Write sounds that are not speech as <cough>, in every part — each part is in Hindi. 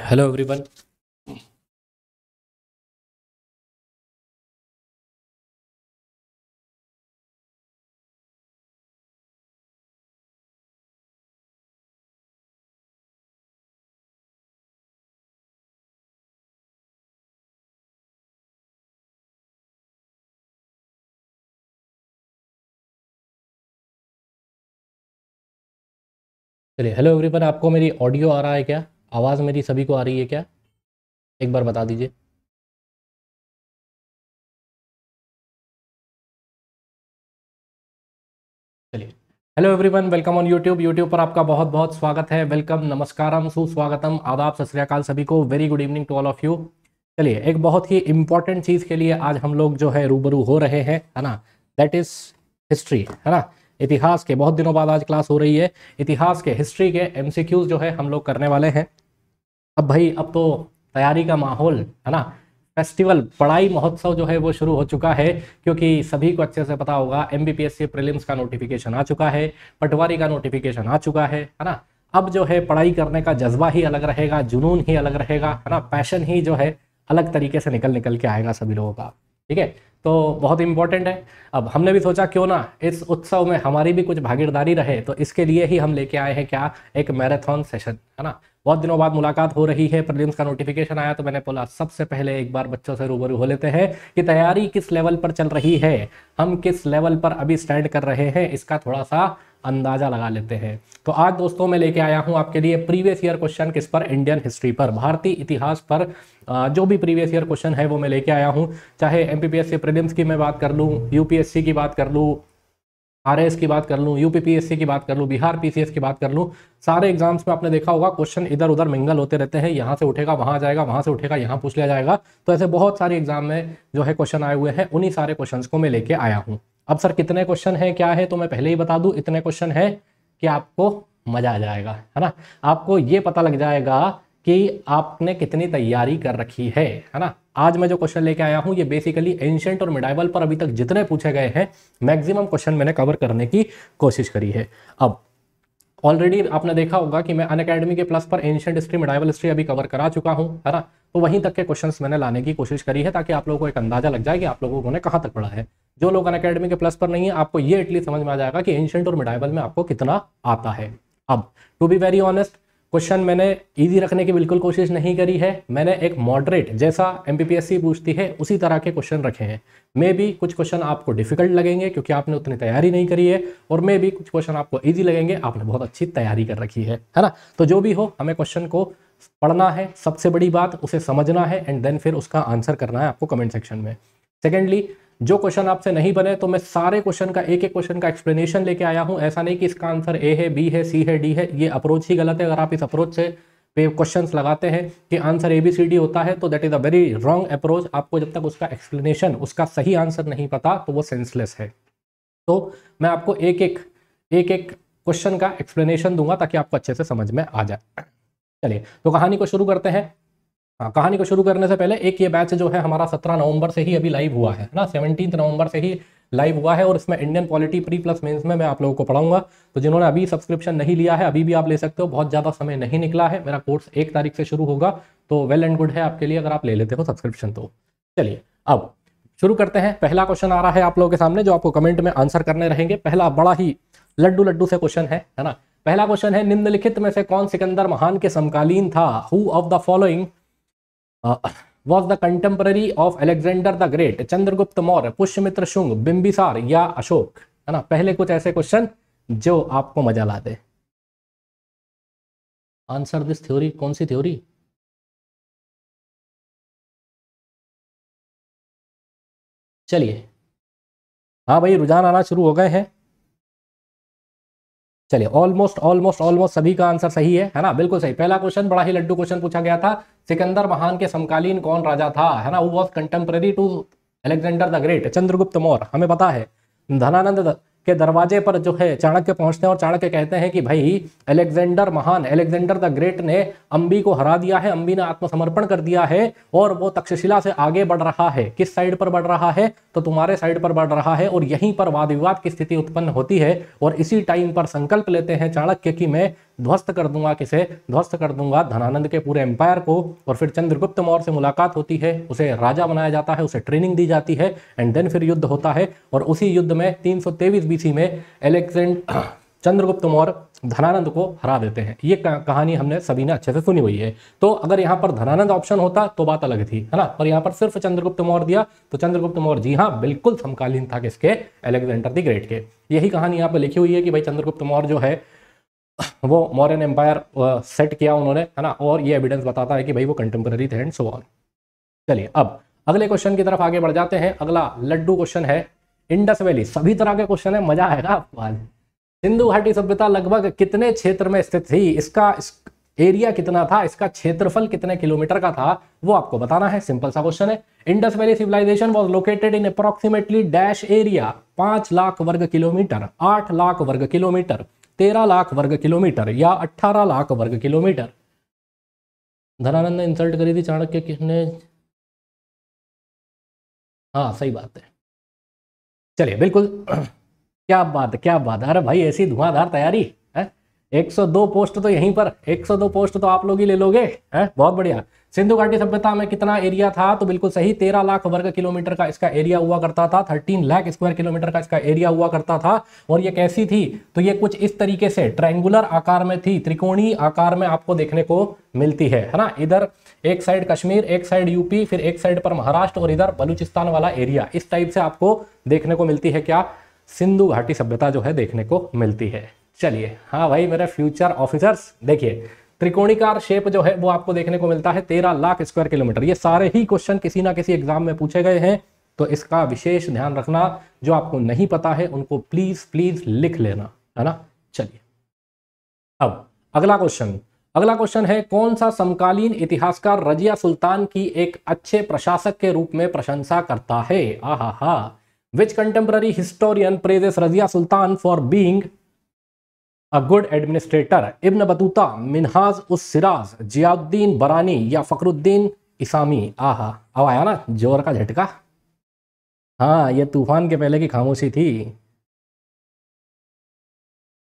हेलो everyone चलिए हेलो एवरीवन आपको मेरी ऑडियो आ रहा है क्या आवाज़ मेरी सभी को आ रही है क्या एक बार बता दीजिए चलिए hello everyone welcome on YouTube YouTube पर आपका बहुत बहुत स्वागत है वेलकम नमस्कारम सुस्वागतम आदाब सत सभी को very good evening to all of you चलिए एक बहुत ही इंपॉर्टेंट चीज़ के लिए आज हम लोग जो है रूबरू हो रहे हैं है ना दैट इज़ हिस्ट्री है ना इतिहास के बहुत दिनों बाद आज क्लास हो रही है इतिहास के हिस्ट्री के एमसीक्यूज जो है हम लोग करने वाले हैं अब भाई अब तो तैयारी का माहौल है ना फेस्टिवल पढ़ाई महोत्सव जो है वो शुरू हो चुका है क्योंकि सभी को अच्छे से पता होगा एम बी प्रीलिम्स का नोटिफिकेशन आ चुका है पटवारी का नोटिफिकेशन आ चुका है है ना अब जो है पढ़ाई करने का जज्बा ही अलग रहेगा जुनून ही अलग रहेगा है ना पैशन ही जो है अलग तरीके से निकल निकल के आएगा सभी लोगों का ठीक है तो बहुत इंपॉर्टेंट है अब हमने भी सोचा क्यों ना इस उत्सव में हमारी भी कुछ भागीदारी रहे तो इसके लिए ही हम लेके आए हैं क्या एक मैराथन सेशन है ना बहुत दिनों बाद मुलाकात हो रही है प्रीलिम्स का नोटिफिकेशन आया तो मैंने बोला सबसे पहले एक बार बच्चों से रूबरू हो लेते हैं कि तैयारी किस लेवल पर चल रही है हम किस लेवल पर अभी स्टैंड कर रहे हैं इसका थोड़ा सा अंदाजा लगा लेते हैं तो आज दोस्तों मैं लेके आया हूं आपके लिए प्रीवियस ईयर क्वेश्चन किस पर इंडियन हिस्ट्री पर भारतीय इतिहास पर जो भी प्रीवियस ईयर क्वेश्चन है वो मैं लेके आया हूं चाहे एमपीपीएससी प्रीलिम्स की मैं बात कर लूँ यूपीएससी की बात कर लूँ आर की बात कर लूँ सी की बात कर लूँ बिहार एस की बात कर लूँ सारे एग्जाम्स में आपने देखा होगा क्वेश्चन इधर उधर मिंगल होते रहते हैं यहाँ से उठेगा वहाँ जाएगा वहाँ से उठेगा यहाँ पूछ लिया जाएगा तो ऐसे बहुत सारे एग्जाम में जो है क्वेश्चन आए हुए हैं उन्हीं सारे क्वेश्चन को मैं लेके आया हूँ अब सर कितने क्वेश्चन है क्या है तो मैं पहले ही बता दूँ इतने क्वेश्चन है कि आपको मजा आ जाएगा है ना आपको ये पता लग जाएगा कि आपने कितनी तैयारी कर रखी है है ना आज मैं जो क्वेश्चन लेके आया हूँ ये बेसिकली एंशंट और मिडाइवल पर अभी तक जितने पूछे गए हैं मैक्सिमम क्वेश्चन मैंने कवर करने की कोशिश करी है अब ऑलरेडी आपने देखा होगा कि मैं अन अकेडमी के प्लस पर एंशियंट हिस्ट्री मिडाइवल हिस्ट्री अभी कवर करा चुका हूँ है ना तो वहीं तक के क्वेश्चंस मैंने लाने की कोशिश करी है ताकि आप लोगों को एक अंदाजा लग जाए कि आप लोगों ने कहाँ तक पढ़ा है जो लोग अन अकेडमी के प्लस पर नहीं है आपको ये इटली समझ में आ जाएगा कि एंशियंट और मिडाइवल में आपको कितना आता है अब to be very honest question मैंने इजी रखने की बिल्कुल कोशिश नहीं करी है मैंने एक मॉडरेट जैसा एम पूछती है उसी तरह के क्वेश्चन रखे हैं मे भी कुछ क्वेश्चन आपको डिफिकल्ट लगेंगे क्योंकि आपने उतनी तैयारी नहीं करी है और मे भी कुछ क्वेश्चन आपको ईजी लगेंगे आपने बहुत अच्छी तैयारी कर रखी है है ना तो जो भी हो हमें क्वेश्चन को पढ़ना है सबसे बड़ी बात उसे समझना है एंड देन फिर उसका आंसर करना है आपको कमेंट सेक्शन में सेकेंडली जो क्वेश्चन आपसे नहीं बने तो मैं सारे क्वेश्चन का एक एक क्वेश्चन का एक्सप्लेनेशन लेके आया हूँ ऐसा नहीं कि इसका आंसर ए है बी है सी है डी है ये अप्रोच ही गलत है अगर आप इस अप्रोच से पे क्वेश्चन लगाते हैं कि answer A B C D होता है तो that is a very wrong approach आपको जब तक उसका एक्सप्लेनेशन उसका सही आंसर नहीं पता तो वो सेंसलेस है तो मैं आपको एक एक एक एक क्वेश्चन का एक्सप्लेनेशन दूंगा ताकि आपको अच्छे से समझ में आ जाए चलिए तो कहानी को शुरू करते हैं हाँ, कहानी को शुरू करने से पहले एक ये बैच जो है हमारा सत्रह नवंबर से ही अभी लाइव हुआ है ना सेवनटीन नवंबर से ही लाइव हुआ है और इसमें Indian polity pre plus mains में मैं आप लोगों को पढ़ाऊंगा तो जिन्होंने अभी सब्सक्रिप्शन नहीं लिया है अभी भी आप ले सकते हो बहुत ज़्यादा समय नहीं निकला है मेरा कोर्स एक तारीख से शुरू होगा तो वेल एंड गुड है आपके लिए अगर आप ले लेते हो सब्सक्रिप्शन तो चलिए अब शुरू करते हैं पहला क्वेश्चन आ रहा है आप लोगों के सामने जो आपको कमेंट में आंसर करने रहेंगे पहला बड़ा ही लड्डू लड्डू से क्वेश्चन है ना पहला क्वेश्चन है निम्नलिखित में से कौन सिकंदर महान के समकालीन था who of the following was the contemporary of Alexander the great Chandragupta Maurya Pushyamitra Shunga Bimbisara या अशोक है ना पहले कुछ ऐसे क्वेश्चन जो आपको मजा ला दे आंसर दिस थ्योरी कौन सी थ्योरी चलिए हाँ भाई रुझान आना शुरू हो गए हैं चलिए ऑलमोस्ट ऑलमोस्ट ऑलमोस्ट सभी का आंसर सही है है ना बिल्कुल सही पहला क्वेश्चन बड़ा ही लड्डू क्वेश्चन पूछा गया था सिकंदर महान के समकालीन कौन राजा था है ना वो was contemporary to Alexander the great Chandragupta Maurya हमें पता है धनानंद के दरवाजे पर जो है चाणक्य पहुंचते हैं और चाणक्य कहते हैं कि भाई अलेक्जेंडर महान अलेक्जेंडर द ग्रेट ने अम्बी को हरा दिया है अंबी ने आत्मसमर्पण कर दिया है और वो तक्षशिला से आगे बढ़ रहा है किस साइड पर बढ़ रहा है तो तुम्हारे साइड पर बढ़ रहा है और यहीं पर वाद विवाद की स्थिति उत्पन्न होती है और इसी टाइम पर संकल्प लेते हैं चाणक्य की मैं ध्वस्त कर दूंगा किसे ध्वस्त कर दूंगा धनानंद के पूरे एम्पायर को और फिर चंद्रगुप्त मौर्य से मुलाकात होती है उसे राजा बनाया जाता है उसे ट्रेनिंग दी जाती है एंड देन फिर युद्ध होता है और उसी युद्ध में तीन सौ बीसी में एलेक्सेंड <coughs> चंद्रगुप्त मौर्य धनानंद को हरा देते हैं ये कहानी हमने सभी ने अच्छे से सुनी हुई है तो अगर यहाँ पर धनानंद ऑप्शन होता तो बात अलग थी है ना पर यहाँ पर सिर्फ चंद्रगुप्त मौर्य दिया तो चंद्रगुप्त मौर्य जी हाँ बिल्कुल समकालीन था किसके एलेक्जेंडर द ग्रेट के यही कहानी यहाँ पर लिखी हुई है कि भाई चंद्रगुप्त मौर्य जो है वो मॉरियन एम्पायर सेट किया उन्होंने है ना और ये एविडेंस बताता है कि भाई वो कंटेम्प्रेरी थे एंड सो ऑन चलिए अब अगले क्वेश्चन की तरफ आगे बढ़ जाते हैं अगला लड्डू क्वेश्चन है इंडस वैली सभी तरह के क्वेश्चन है मजा आएगा आपको सिंधु घाटी सभ्यता लगभग कितने क्षेत्र में स्थित थी इसका इस एरिया कितना था इसका क्षेत्रफल कितने किलोमीटर का था वो आपको बताना है सिंपल सा क्वेश्चन है Indus valley civilization was located in approximately dash area पांच लाख वर्ग किलोमीटर आठ लाख वर्ग किलोमीटर तेरह लाख वर्ग किलोमीटर या अट्ठारह लाख वर्ग किलोमीटर धनानंद ने इंसल्ट करी थी चाणक्य किसने हाँ सही बात है चलिए बिल्कुल <clears throat> क्या बात क्या बात अरे भाई ऐसी धुआंधार तैयारी है 102 पोस्ट तो यहीं पर 102 पोस्ट तो आप लोग ही ले लोगे हैं बहुत बढ़िया सिंधु घाटी सभ्यता में कितना एरिया था तो बिल्कुल सही तेरह लाख वर्ग किलोमीटर का इसका एरिया हुआ करता था थर्टीन लाख स्क्वायर किलोमीटर का इसका एरिया हुआ करता था और ये कैसी थी तो ये कुछ इस तरीके से ट्रायंगुलर आकार में थी त्रिकोणी आकार में आपको देखने को मिलती है है ना इधर एक साइड कश्मीर एक साइड यूपी फिर एक साइड पर महाराष्ट्र और इधर बलूचिस्तान वाला एरिया इस टाइप से आपको देखने को मिलती है क्या सिंधु घाटी सभ्यता जो है देखने को मिलती है चलिए हाँ भाई मेरे फ्यूचर ऑफिसर्स देखिए त्रिकोणिकार शेप जो है वो आपको देखने को मिलता है तेरह लाख स्क्वायर किलोमीटर ये सारे ही क्वेश्चन किसी ना किसी एग्जाम में पूछे गए हैं तो इसका विशेष ध्यान रखना जो आपको नहीं पता है उनको प्लीज प्लीज लिख लेना है ना चलिए अब अगला क्वेश्चन अगला क्वेश्चन है कौन सा समकालीन इतिहासकार रजिया सुल्तान की एक अच्छे प्रशासक के रूप में प्रशंसा करता है आहा हा which contemporary historian praises Razia Sultan for being a good administrator Ibn Battuta Minhaj us Siraj Ziauddin बरानी या फकरुद्दीन इसामी आह अब आया ना जोर का झटका हाँ ये तूफान के पहले की खामोशी थी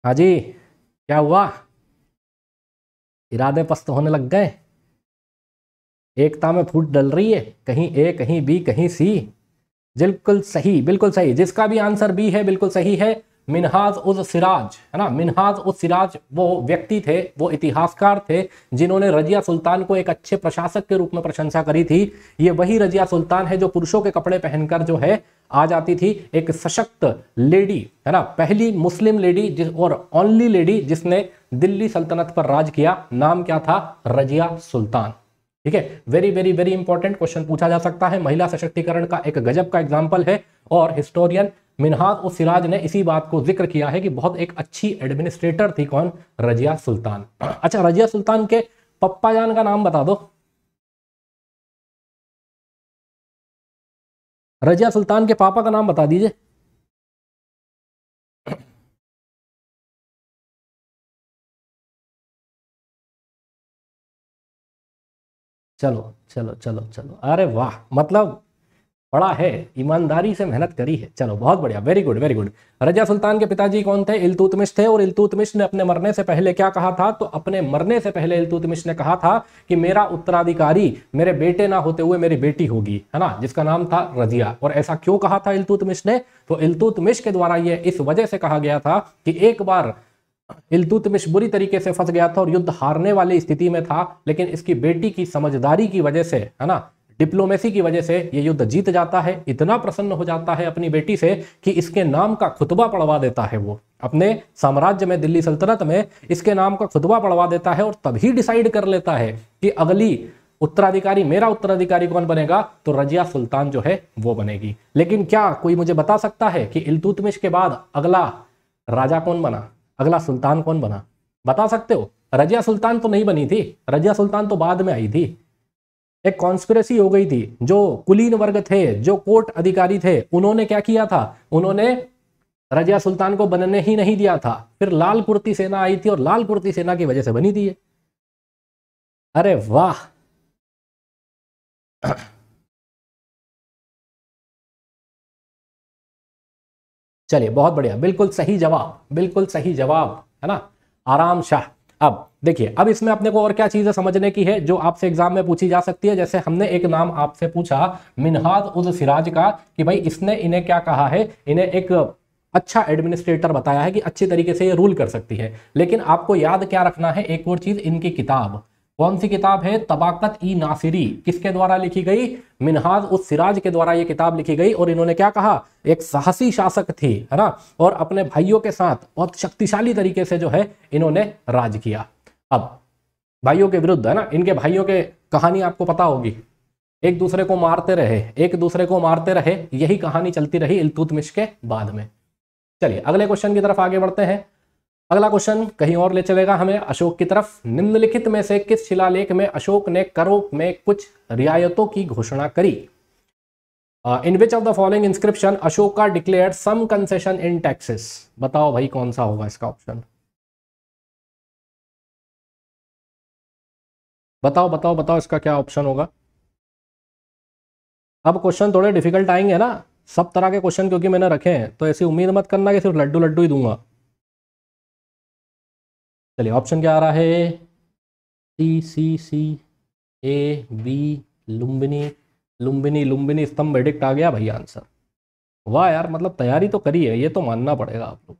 हाँ जी क्या हुआ इरादे पस्त होने लग गए एकता में फूट डल रही है कहीं ए कहीं बी कहीं सी बिल्कुल सही बिल्कुल सही जिसका भी आंसर बी है बिल्कुल सही है मिनहाज उज सिराज है ना मिनहाज उज सिराज वो व्यक्ति थे वो इतिहासकार थे जिन्होंने रजिया सुल्तान को एक अच्छे प्रशासक के रूप में प्रशंसा करी थी ये वही रजिया सुल्तान है जो पुरुषों के कपड़े पहनकर जो है आ जाती थी एक सशक्त लेडी है ना पहली मुस्लिम लेडी जिस और ओनली लेडी जिसने दिल्ली सल्तनत पर राज किया नाम क्या था रजिया सुल्तान ठीक है very very very important question पूछा जा सकता है महिला सशक्तिकरण का एक गजब का एग्जाम्पल है और हिस्टोरियन मिनहाज और सिराज ने इसी बात को जिक्र किया है कि बहुत एक अच्छी एडमिनिस्ट्रेटर थी कौन रजिया सुल्तान <clears throat> अच्छा रजिया सुल्तान के पप्पा जान का नाम बता दो रजिया सुल्तान के पापा का नाम बता दीजिए चलो चलो चलो चलो अरे वाह मतलब बड़ा है ईमानदारी से मेहनत करी है चलो बहुत बढ़िया very good very good Raza Sultan के पिताजी कौन थे इलतुतमिश थे और इलतुतमिश ने अपने मरने से पहले क्या कहा था तो अपने मरने से पहले इलतुतमिश ने कहा था कि मेरा उत्तराधिकारी मेरे बेटे ना होते हुए मेरी बेटी होगी है ना जिसका नाम था रजिया और ऐसा क्यों कहा था इलतुतमिश ने तो इलतुतमिश के द्वारा यह इस वजह से कहा गया था कि एक बार इलतुतमिश बुरी तरीके से फंस गया था और युद्ध हारने वाली स्थिति में था लेकिन इसकी बेटी की समझदारी की वजह से है ना डिप्लोमेसी की वजह से ये युद्ध जीत जाता है इतना प्रसन्न हो जाता है अपनी बेटी से कि इसके नाम का खुतबा पढ़वा देता है वो अपने साम्राज्य में दिल्ली सल्तनत में इसके नाम का खुतबा पढ़वा देता है और तभी डिसाइड कर लेता है कि अगली उत्तराधिकारी मेरा उत्तराधिकारी कौन बनेगा तो रजिया सुल्तान जो है वो बनेगी लेकिन क्या कोई मुझे बता सकता है कि इलतुतमिश के बाद अगला राजा कौन बना अगला सुल्तान कौन बना बता सकते हो रजिया सुल्तान तो नहीं बनी थी रजिया सुल्तान तो बाद में आई थी एक कॉन्स्परेसी हो गई थी जो कुलीन वर्ग थे जो कोर्ट अधिकारी थे उन्होंने क्या किया था उन्होंने रजिया सुल्तान को बनने ही नहीं दिया था फिर लाल कुर्ती सेना आई थी और लाल कुर्ती सेना की वजह से बनी थी अरे वाह चलिए बहुत बढ़िया बिल्कुल सही जवाब बिल्कुल सही जवाब है ना आराम शाह अब देखिए अब इसमें अपने को और क्या चीजें समझने की है जो आपसे एग्जाम में पूछी जा सकती है जैसे हमने एक नाम आपसे पूछा मिनहाज उज सिराज का कि भाई इसने इन्हें क्या कहा है इन्हें एक अच्छा एडमिनिस्ट्रेटर बताया है कि अच्छी तरीके से ये रूल कर सकती है लेकिन आपको याद क्या रखना है एक और चीज इनकी किताब कौन सी किताब है तबाकत ई नासिरी किसके द्वारा लिखी गई मिनहाज उस सिराज के द्वारा ये किताब लिखी गई और इन्होंने क्या कहा एक साहसी शासक थी है ना और अपने भाइयों के साथ बहुत शक्तिशाली तरीके से जो है इन्होंने राज किया अब भाइयों के विरुद्ध है ना इनके भाइयों के कहानी आपको पता होगी एक दूसरे को मारते रहे एक दूसरे को मारते रहे यही कहानी चलती रही इलतुतमिश के बाद में चलिए अगले क्वेश्चन की तरफ आगे बढ़ते हैं अगला क्वेश्चन कहीं और ले चलेगा हमें अशोक की तरफ निम्नलिखित में से किस शिलालेख में अशोक ने करों में कुछ रियायतों की घोषणा करी in which of the following inscription Ashok का declare some concession in taxes बताओ भाई कौन सा होगा इसका ऑप्शन बताओ बताओ बताओ इसका क्या ऑप्शन होगा अब क्वेश्चन थोड़े डिफिकल्ट आएंगे ना सब तरह के क्वेश्चन क्योंकि मैंने रखे हैं तो ऐसी उम्मीद मत करना कि सिर्फ लड्डू लड्डू ही दूंगा चलिए ऑप्शन क्या आ रहा है C C C A B Lumbini Lumbini Lumbini स्तंभ एडिक्ट आ गया भाई आंसर वाह यार मतलब तैयारी तो करी है ये तो मानना पड़ेगा आप लोग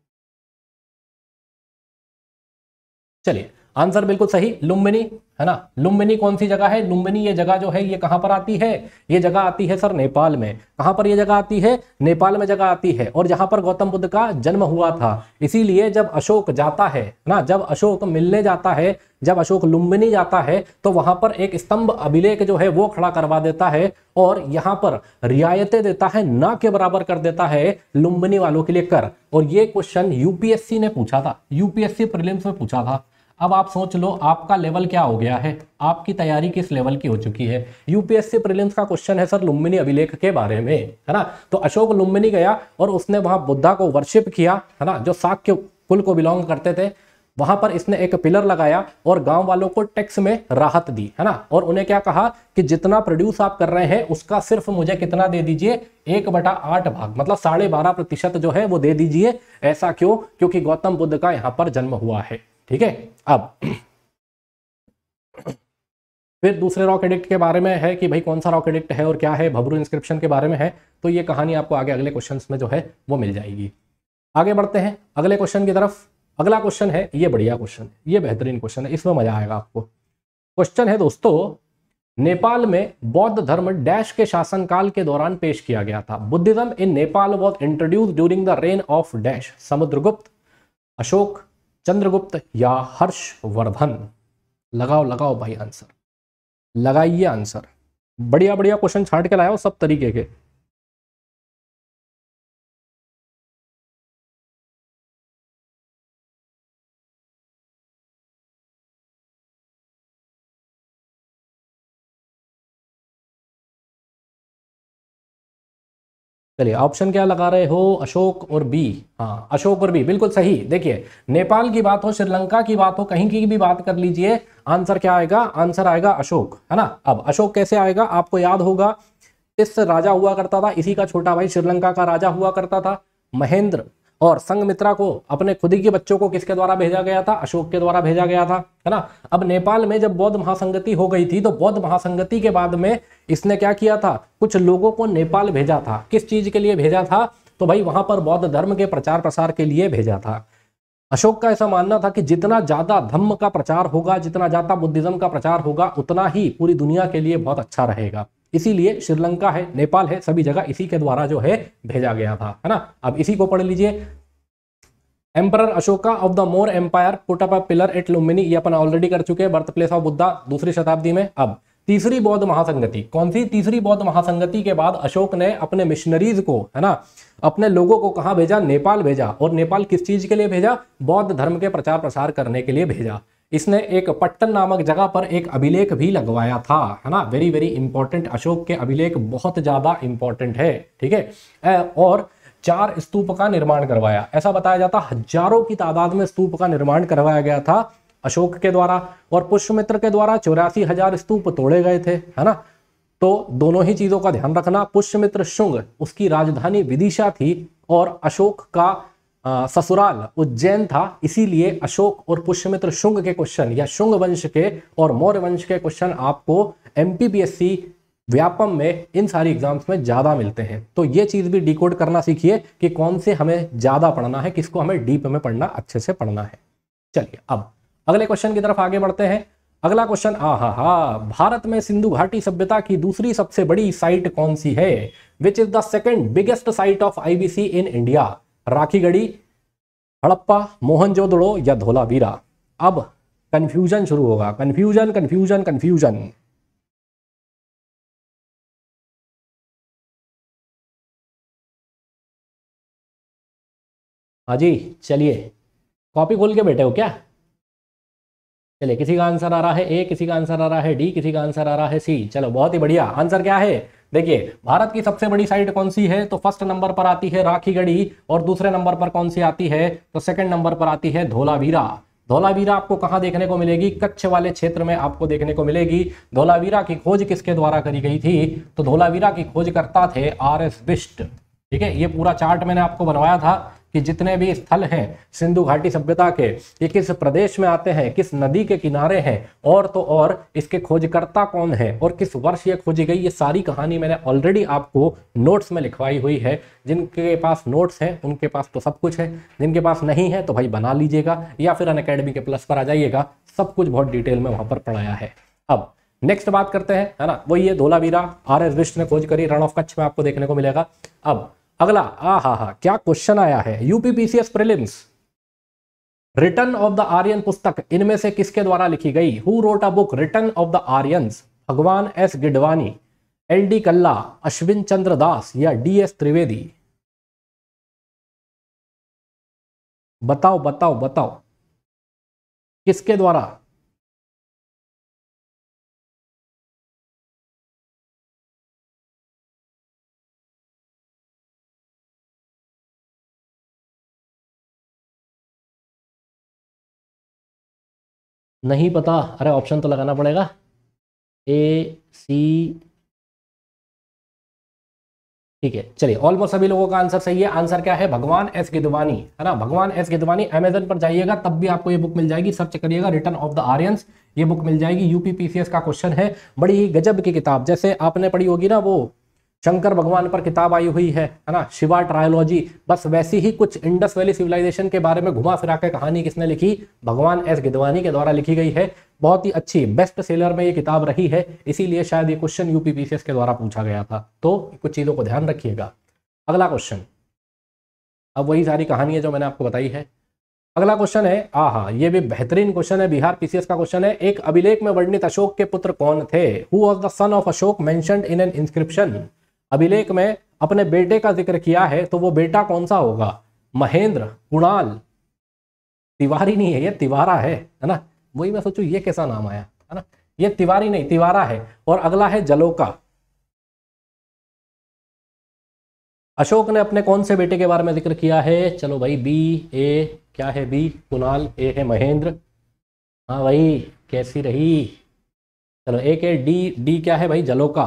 चलिए आंसर बिल्कुल सही लुम्बिनी है ना लुम्बिनी कौन सी जगह है लुम्बिनी ये जगह जो है ये कहाँ पर आती है ये जगह आती है सर नेपाल में कहाँ पर ये जगह आती है नेपाल में जगह आती है और जहां पर गौतम बुद्ध का जन्म हुआ था इसीलिए जब अशोक जाता है ना जब अशोक मिलने जाता है जब अशोक लुम्बिनी जाता है तो वहां पर एक स्तंभ अभिलेख जो है वो खड़ा करवा देता है और यहाँ पर रियायतें देता है ना के बराबर कर देता है लुम्बिनी वालों के लिए कर और ये क्वेश्चन यूपीएससी ने पूछा था यूपीएससी प्रिलिम्स में पूछा था अब आप सोच लो आपका लेवल क्या हो गया है आपकी तैयारी किस लेवल की हो चुकी है यूपीएससी प्रीलिम्स का क्वेश्चन है सर लुम्बिनी अभिलेख के बारे में है ना तो अशोक लुम्बिनी गया और उसने वहां बुद्धा को वर्शिप किया है ना जो साख के कुल को बिलोंग करते थे वहां पर इसने एक पिलर लगाया और गांव वालों को टैक्स में राहत दी है ना और उन्हें क्या कहा कि जितना प्रोड्यूस आप कर रहे हैं उसका सिर्फ मुझे कितना दे दीजिए एक बटा आठ भाग मतलब साढ़े बारह प्रतिशत जो है वो दे दीजिए ऐसा क्यों क्योंकि गौतम बुद्ध का यहाँ पर जन्म हुआ है ठीक है अब फिर दूसरे रॉक एडिक्ट के बारे में है कि भाई कौन सा रॉक एडिक्ट है और क्या है भबरू इंस्क्रिप्शन के बारे में है तो ये कहानी आपको आगे अगले क्वेश्चन में जो है वो मिल जाएगी आगे बढ़ते हैं अगले क्वेश्चन की तरफ अगला क्वेश्चन है ये बढ़िया क्वेश्चन है ये बेहतरीन क्वेश्चन है इसमें मजा आएगा आपको क्वेश्चन है दोस्तों नेपाल में बौद्ध धर्म डैश के शासनकाल के दौरान पेश किया गया था Buddhism in Nepal was introduce during the reign of dash Samudragupta Ashok Chandragupta या हर्षवर्धन लगाओ लगाओ भाई आंसर लगाइए आंसर बढ़िया बढ़िया क्वेश्चन छाट के लाया हो सब तरीके के चलिए ऑप्शन क्या लगा रहे हो अशोक और बी हाँ अशोक और बी बिल्कुल सही देखिए नेपाल की बात हो श्रीलंका की बात हो कहीं की भी बात कर लीजिए आंसर क्या आएगा आंसर आएगा अशोक है ना अब अशोक कैसे आएगा आपको याद होगा इस राजा हुआ करता था इसी का छोटा भाई श्रीलंका का राजा हुआ करता था महेंद्र और संघमित्रा को अपने खुद ही के बच्चों को किसके द्वारा भेजा गया था अशोक के द्वारा भेजा गया था है ना अब नेपाल में जब बौद्ध महासंगति हो गई थी तो बौद्ध महासंगति के बाद में इसने क्या किया था कुछ लोगों को नेपाल भेजा था किस चीज के लिए भेजा था तो भाई वहां पर बौद्ध धर्म के प्रचार प्रसार के लिए भेजा था अशोक का ऐसा मानना था कि जितना ज्यादा धम्म का प्रचार होगा जितना ज्यादा बुद्धिज्म का प्रचार होगा उतना ही पूरी दुनिया के लिए बहुत अच्छा रहेगा इसीलिए श्रीलंका है नेपाल है सभी जगह इसी के द्वारा जो है भेजा गया था है ना अब इसी को पढ़ लीजिए emperor Ashoka of the Maurya empire put up pillar at Lumbini अपन ऑलरेडी कर चुके हैं बर्थ प्लेस ऑफ बुद्धा दूसरी शताब्दी में अब तीसरी बौद्ध महासंगति कौन सी तीसरी बौद्ध महासंगति के बाद अशोक ने अपने मिशनरीज को है ना अपने लोगों को कहा भेजा नेपाल भेजा और नेपाल किस चीज के लिए भेजा बौद्ध धर्म के प्रचार प्रसार करने के लिए भेजा इसने एक पट्टन नामक जगह पर एक अभिलेख भी लगवाया था है ना वेरी वेरी इंपॉर्टेंट अशोक के अभिलेख बहुत ज़्यादा इंपॉर्टेंट है ठीक है और चार स्तूप का निर्माण करवाया ऐसा बताया जाता हजारों की तादाद में स्तूप का निर्माण करवाया गया था अशोक के द्वारा और पुष्यमित्र के द्वारा चौरासी हजार स्तूप तोड़े गए थे है ना तो दोनों ही चीजों का ध्यान रखना पुष्यमित्र शुंग उसकी राजधानी विदिशा थी और अशोक का ससुराल उज्जैन था इसीलिए अशोक और पुष्यमित्र शुंग के क्वेश्चन या शुंग वंश के और मौर्य वंश के क्वेश्चन आपको एम व्यापम में इन सारी एग्जाम्स में ज़्यादा मिलते हैं तो ये चीज़ भी डिकोड करना सीखिए कि कौन से हमें ज़्यादा पढ़ना है किसको हमें डीप में पढ़ना अच्छे से पढ़ना है चलिए अब अगले क्वेश्चन की तरफ आगे बढ़ते हैं अगला क्वेश्चन आ हा हा भारत में सिंधु घाटी सभ्यता की दूसरी सबसे बड़ी साइट कौन सी है which is the second biggest site of IVC in India Rakhigarhi Harappa Mohenjodaro या धोलावीरा अब कन्फ्यूजन शुरू होगा कन्फ्यूजन कन्फ्यूजन कन्फ्यूजन हाँ जी चलिए कॉपी खोल के बैठे हो क्या चलिए किसी का आंसर आ रहा है ए किसी का आंसर आ रहा है डी किसी का आंसर आ रहा है सी चलो बहुत ही बढ़िया आंसर क्या है देखिए भारत की सबसे बड़ी साइट कौन सी है तो फर्स्ट नंबर पर आती है राखीगढ़ी और दूसरे नंबर पर कौन सी आती है तो सेकंड नंबर पर आती है धोलावीरा धोलावीरा आपको कहाँ देखने को मिलेगी कच्छ वाले क्षेत्र में आपको देखने को मिलेगी धोलावीरा की खोज किसके द्वारा करी गई थी तो धोलावीरा की खोज करता थे आर एस बिस्ट ठीक है ये पूरा चार्ट मैंने आपको बनवाया था कि जितने भी स्थल हैं सिंधु घाटी सभ्यता के ये किस प्रदेश में आते हैं किस नदी के किनारे हैं और तो और इसके खोजकर्ता कौन है और किस वर्ष ये खोजी गई ये सारी कहानी मैंने ऑलरेडी आपको नोट्स में लिखवाई हुई है जिनके पास नोट्स हैं उनके पास तो सब कुछ है जिनके पास नहीं है तो भाई बना लीजिएगा या फिर अन के प्लस पर आ जाइएगा सब कुछ बहुत डिटेल में वहाँ पर पढ़ाया है अब नेक्स्ट बात करते हैं है ना वो ये धोलावीरा आर एस बिस्ट ने खोज करी रण ऑफ कच्छ में आपको देखने को मिलेगा अब अगला आ हा हा क्या क्वेश्चन आया है UPPCS prelims return of the Aryan पुस्तक इनमें से किसके द्वारा लिखी गई who wrote a book return of the Aryans Bhagwan S Gidwani L D Kalla Ashwin Chandra Das या डी एस त्रिवेदी बताओ बताओ बताओ किसके द्वारा नहीं पता अरे ऑप्शन तो लगाना पड़ेगा ए सी ठीक है चलिए ऑलमोस्ट सभी लोगों का आंसर सही है आंसर क्या है भगवान एस गिदवानी है ना भगवान एस गिदवानी अमेजन पर जाइएगा तब भी आपको ये बुक मिल जाएगी सर्च करिएगा रिटर्न ऑफ द आर्यंस ये बुक मिल जाएगी यूपीपीसीएस का क्वेश्चन है बड़ी गजब की किताब जैसे आपने पढ़ी होगी ना वो शंकर भगवान पर किताब आई हुई है है ना शिवा ट्रायोलॉजी बस वैसी ही कुछ इंडस वैली सिविलाइजेशन के बारे में घुमा फिरा के कहानी किसने लिखी भगवान एस गिदवानी के द्वारा लिखी गई है बहुत ही अच्छी बेस्ट सेलर में ये किताब रही है इसीलिए शायद ये क्वेश्चन यूपीपीसीएस के द्वारा पूछा गया था तो कुछ चीज़ों को ध्यान रखिएगा अगला क्वेश्चन अब वही सारी कहानी है जो मैंने आपको बताई है अगला क्वेश्चन है आ हाँ ये भी बेहतरीन क्वेश्चन है बिहार पीसीएस का क्वेश्चन है एक अभिलेख में वर्णित अशोक के पुत्र कौन थे who was the son of Ashok मैं इन एन इंस्क्रिप्शन अभिलेख में अपने बेटे का जिक्र किया है तो वो बेटा कौन सा होगा महेंद्र कुणाल तिवारी नहीं है ये तिवारा है है ना वही मैं सोचू ये कैसा नाम आया है ना ये तिवारी नहीं तिवारा है और अगला है जलोका अशोक ने अपने कौन से बेटे के बारे में जिक्र किया है चलो भाई बी ए क्या है बी कुणाल ए है महेंद्र हाँ भाई कैसी रही चलो एक है डी डी क्या है भाई जलोका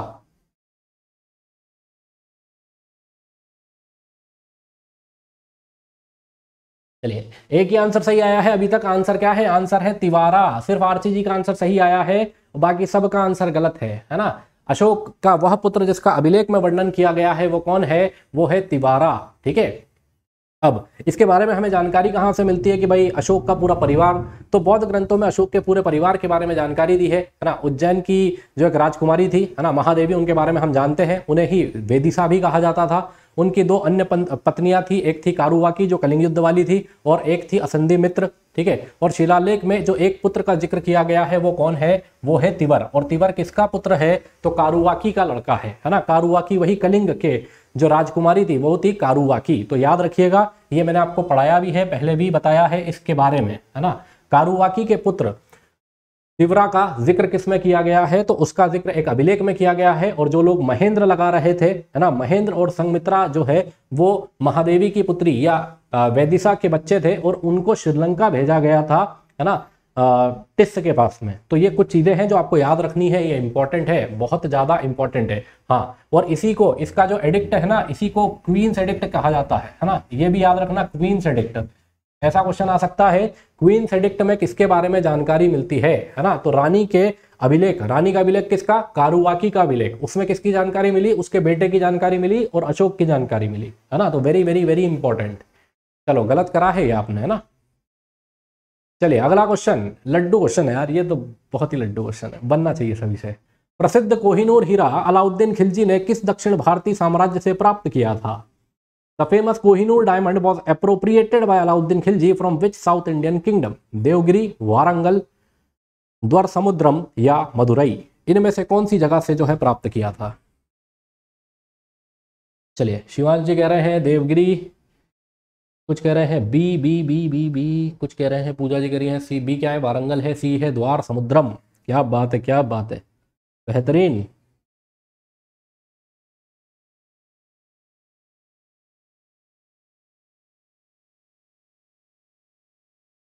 चलिए एक ही आंसर सही आया है अभी तक आंसर क्या है आंसर है तिवारा सिर्फ जी का आंसर सही आया है बाकी सब का आंसर गलत है है ना अशोक का वह पुत्र जिसका अभिलेख में वर्णन किया गया है वो कौन है वो है तिवारा ठीक है अब इसके बारे में हमें जानकारी कहाँ से मिलती है कि भाई अशोक का पूरा परिवार तो बौद्ध ग्रंथों में अशोक के पूरे परिवार के बारे में जानकारी दी है है ना उज्जैन की जो एक राजकुमारी थी है ना महादेवी उनके बारे में हम जानते हैं उन्हें ही वेदिशा भी कहा जाता था उनकी दो अन्य पत्नियां थी एक थी कारुवा की जो कलिंग युद्ध वाली थी और एक थी असंधि मित्र ठीक है और शिलालेख में जो एक पुत्र का जिक्र किया गया है वो कौन है वो है तिवर और तिवर किसका पुत्र है तो कारुवाकी का लड़का है है ना कारुवाकी वही कलिंग के जो राजकुमारी थी वो थी कारुवाकी तो याद रखिएगा ये मैंने आपको पढ़ाया भी है पहले भी बताया है इसके बारे में है ना कारुवाकी के पुत्र तिवरा का जिक्र किस में किया गया है तो उसका जिक्र एक अभिलेख में किया गया है और जो लोग महेंद्र लगा रहे थे है ना महेंद्र और संगमित्रा जो है वो महादेवी की पुत्री या वैदिशा के बच्चे थे और उनको श्रीलंका भेजा गया था है ना टिस्स के पास में तो ये कुछ चीज़ें हैं जो आपको याद रखनी है ये इंपॉर्टेंट है बहुत ज़्यादा इंपॉर्टेंट है हाँ और इसी को इसका जो एडिक्ट है ना इसी को क्वींस एडिक्ट कहा जाता है है ना ये भी याद रखना क्वींस एडिक्ट ऐसा क्वेश्चन आ सकता है क्वीन सेडिक्ट में किसके बारे में जानकारी मिलती है है ना तो रानी के अभिलेख रानी का अभिलेख किसका कारुवाकी का अभिलेख उसमें किसकी जानकारी मिली उसके बेटे की जानकारी मिली और अशोक की जानकारी मिली है ना तो वेरी वेरी वेरी इंपॉर्टेंट चलो गलत करा है ये आपने है ना चलिए अगला क्वेश्चन लड्डू क्वेश्चन है यार ये तो बहुत ही लड्डू क्वेश्चन है बनना चाहिए सभी से प्रसिद्ध कोहिनूर हीरा अलाउद्दीन खिलजी ने किस दक्षिण भारतीय साम्राज्य से प्राप्त किया था famous Kohinoor diamond was appropriated appropriated Alauddin Khilji from which south Indian kingdom Devagiri Warangal Dwarasamudram या मदुरई इनमें से कौन सी जगह से जो है प्राप्त किया था चलिए शिवान जी कह रहे हैं देवगिरी कुछ कह रहे हैं B B B B B कुछ कह रहे हैं पूजा जी कह रही है सी बी क्या है वारंगल है सी है द्वार समुद्रम क्या बात है क्या बात है बेहतरीन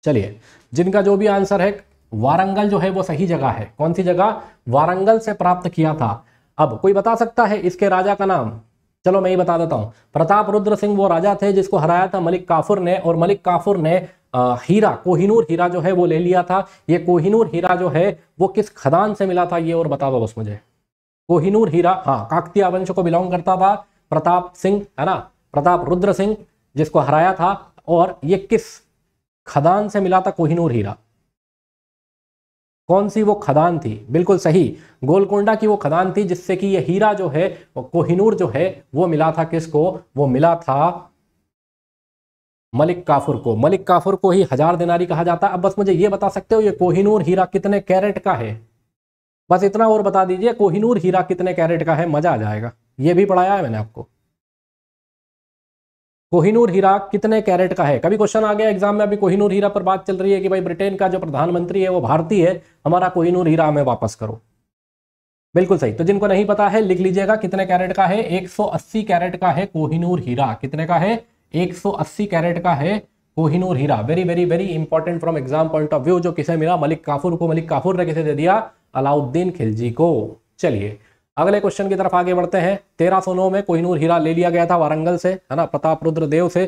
चलिए जिनका जो भी आंसर है वारंगल जो है वो सही जगह है कौन सी जगह वारंगल से प्राप्त किया था अब कोई बता सकता है इसके राजा का नाम चलो मैं ही बता देता हूं प्रताप रुद्र सिंह वो राजा थे जिसको हराया था मलिक काफुर ने और मलिक काफुर ने आ, हीरा कोहिनूर हीरा जो है वो ले लिया था ये कोहिनूर हीरा जो है वो किस खदान से मिला था ये और बता दो बस मुझे कोहिनूर हीरा हाँ काकतीय वंश को बिलोंग करता था प्रताप सिंह है ना प्रताप रुद्र सिंह जिसको हराया था और ये किस खदान से मिला था कोहिनूर हीरा कौन सी वो खदान थी बिल्कुल सही गोलकोंडा की वो खदान थी जिससे कि ये हीरा जो है कोहिनूर जो है वो मिला था किसको वो मिला था मलिक काफुर को मलिक काफुर को ही हजार दिनारी कहा जाता है अब बस मुझे ये बता सकते हो ये कोहिनूर हीरा कितने कैरेट का है बस इतना और बता दीजिए कोहिनूर हीरा कितने कैरेट का है मजा आ जाएगा ये भी पढ़ाया है मैंने आपको कोहिनूर हीरा कितने कैरेट का है कभी क्वेश्चन आ गया एग्जाम में अभी कोहिनूर हीरा पर बात चल रही है कि भाई ब्रिटेन का जो प्रधानमंत्री है वो भारतीय है हमारा कोहिनूर हीरा हमें वापस करो बिल्कुल सही तो जिनको नहीं पता है लिख लीजिएगा कितने कैरेट का है 180 कैरेट का है कोहिनूर हीरा कितने का है 180 कैरेट का है कोहिनूर हीरा very very very important from exam point of view जो किसे मिला मलिक काफूर को मलिक काफूर ने किसे दे दिया अलाउद्दीन खिलजी को चलिए अगले क्वेश्चन की तरफ आगे बढ़ते हैं नौ में कोहिनूर हीरा ले लिया गया था वारंगल से है ना प्रताप देव से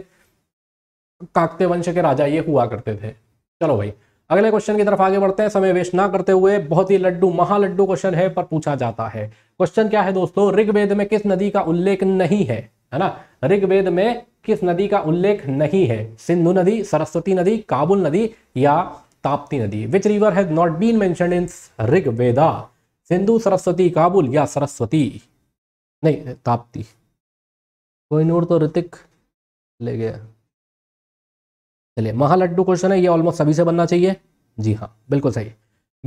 काकते वंश के राजा ये हुआ करते थे चलो भाई अगले क्वेश्चन की तरफ आगे बढ़ते हैं समय वेस्ट ना करते हुए बहुत ही लड्डू महालड्डू क्वेश्चन है पर पूछा जाता है क्वेश्चन क्या है दोस्तों ऋग्वेद में किस नदी का उल्लेख नहीं है है ना ऋग्वेद में किस नदी का उल्लेख नहीं है सिंधु नदी सरस्वती नदी काबुल नदी या ताप्ती नदी which river has not been mentioned in Rigveda Sindhu Saraswati Kabul या सरस्वती नहीं ताप्ती नूर तो ऋतिक ले गया चलिए महालड्डू क्वेश्चन है ये ऑलमोस्ट सभी से बनना चाहिए जी हाँ बिल्कुल सही